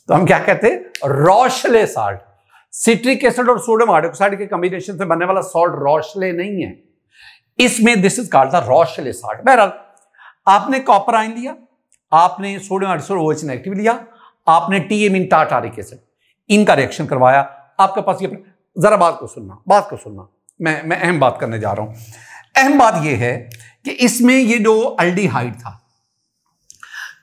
तो हम क्या कहते हैं रोशले साल्ट सिट्रिक एसिड और सोडियम हाइड्रोक्साइड के कंबिनेशन से बनने वाला सॉल्ट रोशले नहीं है इसमें this is called the Rochelle salt बहरहाल आपने कॉपर आइन लिया आपने सोडियम हाइड्रोक्साइड एच नेगेटिव लिया आपने टी एम इन टाटारिक एसिड इनका रिएक्शन करवाया आपके पास ये ज़रा बात को सुनना बात को सुनना मैं मैं अहम बात करने जा रहा हूं अहम बात ये है कि इसमें ये जो अल्डीहाइड था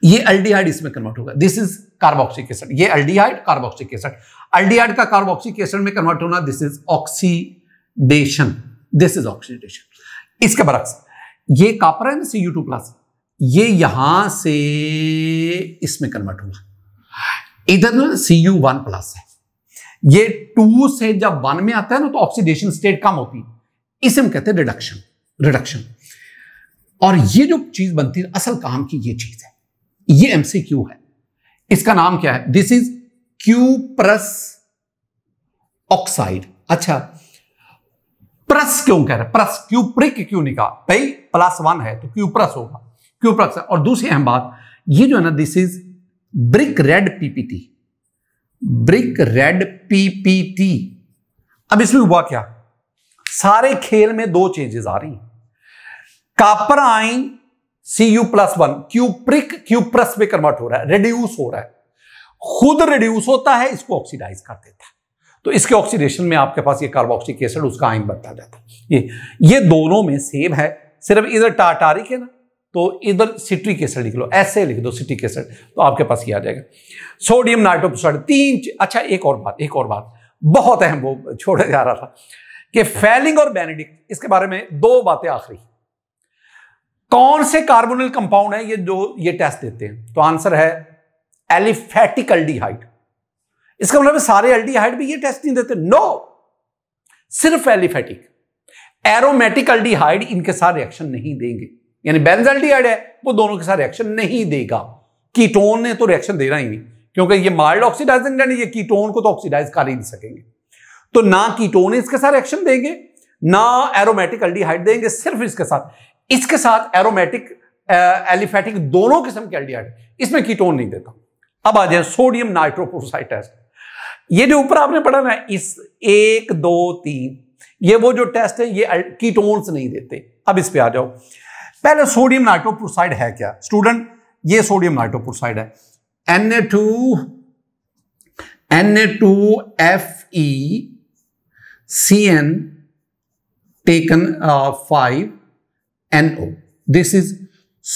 ये अल्डीहाइड इसमें कन्वर्ट होगा दिस इज कार्बोक्सिक एसिड ये अल्डीहाइड कार्बोक्सिक एसिड अल्डीहाइड का कार्बोक्सिक एसिड में कन्वर्ट होना this is oxidation this is oxidation इसके बरक्स ये कापर है ना सी यू टू प्लस ये यहां से इसमें कन्वर्ट होगा इधर सी यू वन प्लस है ये टू से जब वन में आता है ना तो ऑक्सीडेशन स्टेट कम होती है इसे हम कहते हैं रिडक्शन रिडक्शन और ये जो चीज बनती है असल काम की ये चीज है ये एमसीक्यू है इसका नाम क्या है this is Cu plus oxide अच्छा प्लस क्यों कह रहे प्लस क्यू प्रिक क्यों निकाल भाई प्लस वन है तो क्यू प्लस होगा क्यू प्लस और दूसरी अहम बात ये जो है ना this is brick red PPT brick red PPT अब इसमें हुआ क्या सारे खेल में दो चेंजेस आ रही copper ion C U plus one Cu plus में कन्वर्ट हो रहा है रिड्यूस हो रहा है खुद रिड्यूस होता है इसको ऑक्सीडाइज कर देता है तो इसके ऑक्सीडेशन में आपके पास ये कार्बोक्सिक एसिड उसका आइन बनता जाता है ये ये दोनों में सेम है सिर्फ इधर टाटारिक है ना तो इधर सिट्रिक एसिड लिख लो ऐसे लिख दो सिट्रिक एसिड तो आपके पास ये आ जाएगा सोडियम नाइट्रोक्साइड तीन अच्छा एक और बात एक और बात बहुत अहम वो छोड़ा जा रहा था कि फैलिंग और बेनेडिक इसके बारे में दो बातें आखिरी कौन से कार्बोनिल कंपाउंड है ये जो ये टेस्ट देते हैं तो आंसर है एलिफेटिक एल्डिहाइड इसका मतलब सारे एल्डिहाइड भी ये टेस्ट नहीं देते नो सिर्फ एलिफेटिक एरोमेटिक एल्डिहाइड इनके साथ रिएक्शन नहीं देंगे यानी बेंजाल्डिहाइड है वो दोनों के साथ रिएक्शन नहीं देगा कीटोन ने तो रिएक्शन देना ही नहीं क्योंकि ये माइल्ड ऑक्सीडाइजिंग यानी ये कीटोन को तो ऑक्सीडाइज कर ही नहीं सकेंगे तो ना कीटोन इसके साथ रिएक्शन देंगे ना एरोमेटिक अल्डीहाइड देंगे सिर्फ इसके साथ इसके साथ एरोमेटिक एलिफेटिक दोनों किस्म के अल्डीहाइड इसमें कीटोन नहीं देता अब आ जाए सोडियम नाइट्रोपोसाइट टेस्ट ये जो ऊपर आपने पढ़ा ना इस एक दो तीन ये वो जो टेस्ट है ये कीटोन्स नहीं देते अब इस पे आ जाओ पहले सोडियम नाइट्रोप्रोसाइड है क्या स्टूडेंट ये सोडियम नाइट्रोप्रोसाइड है N A two N A two F E C N taken five N O this is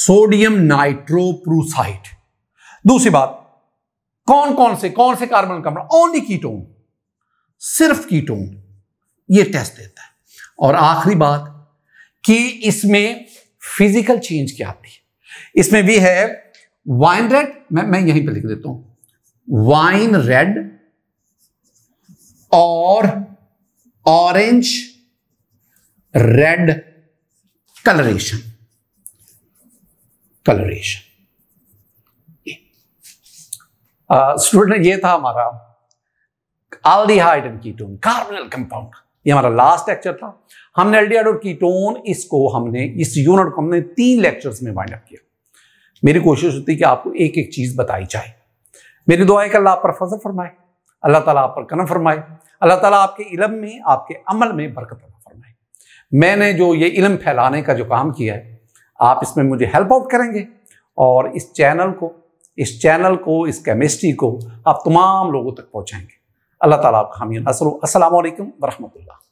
sodium nitroprusside दूसरी बात कौन कौन से कौन से कार्बन कंपाउंड ओनली कीटोन सिर्फ कीटोन ये टेस्ट देता है और आखिरी बात कि इसमें फिजिकल चेंज क्या आती है इसमें भी है वाइन रेड मैं मैं यहीं पे लिख देता हूं वाइन रेड और orange red coloration coloration student ये था हमारा aldehyde and ketone carbonyl compound ये हमारा लास्ट लेक्चर था हमने एल्डिहाइड और कीटोन इसको हमने इस यूनिट को हमने तीन लेक्चर्स में वाइंड अप किया मेरी कोशिश होती है कि आपको एक एक चीज बताई जाए मेरी दुआ कि अल्लाह आप पर फजल फरमाए अल्लाह ताला आप पर कन फरमाए अल्लाह ताला आपके इलम में आपके अमल में बरकत अदा फरमाए मैंने जो ये इलम फैलाने का जो काम किया है आप इसमें मुझे हेल्प आउट करेंगे और इस चैनल को इस चैनल को इस केमिस्ट्री को आप तमाम लोगों तक पहुँचाएंगे अल्लाह ताली आपका हामी असल असल वरहमल्ला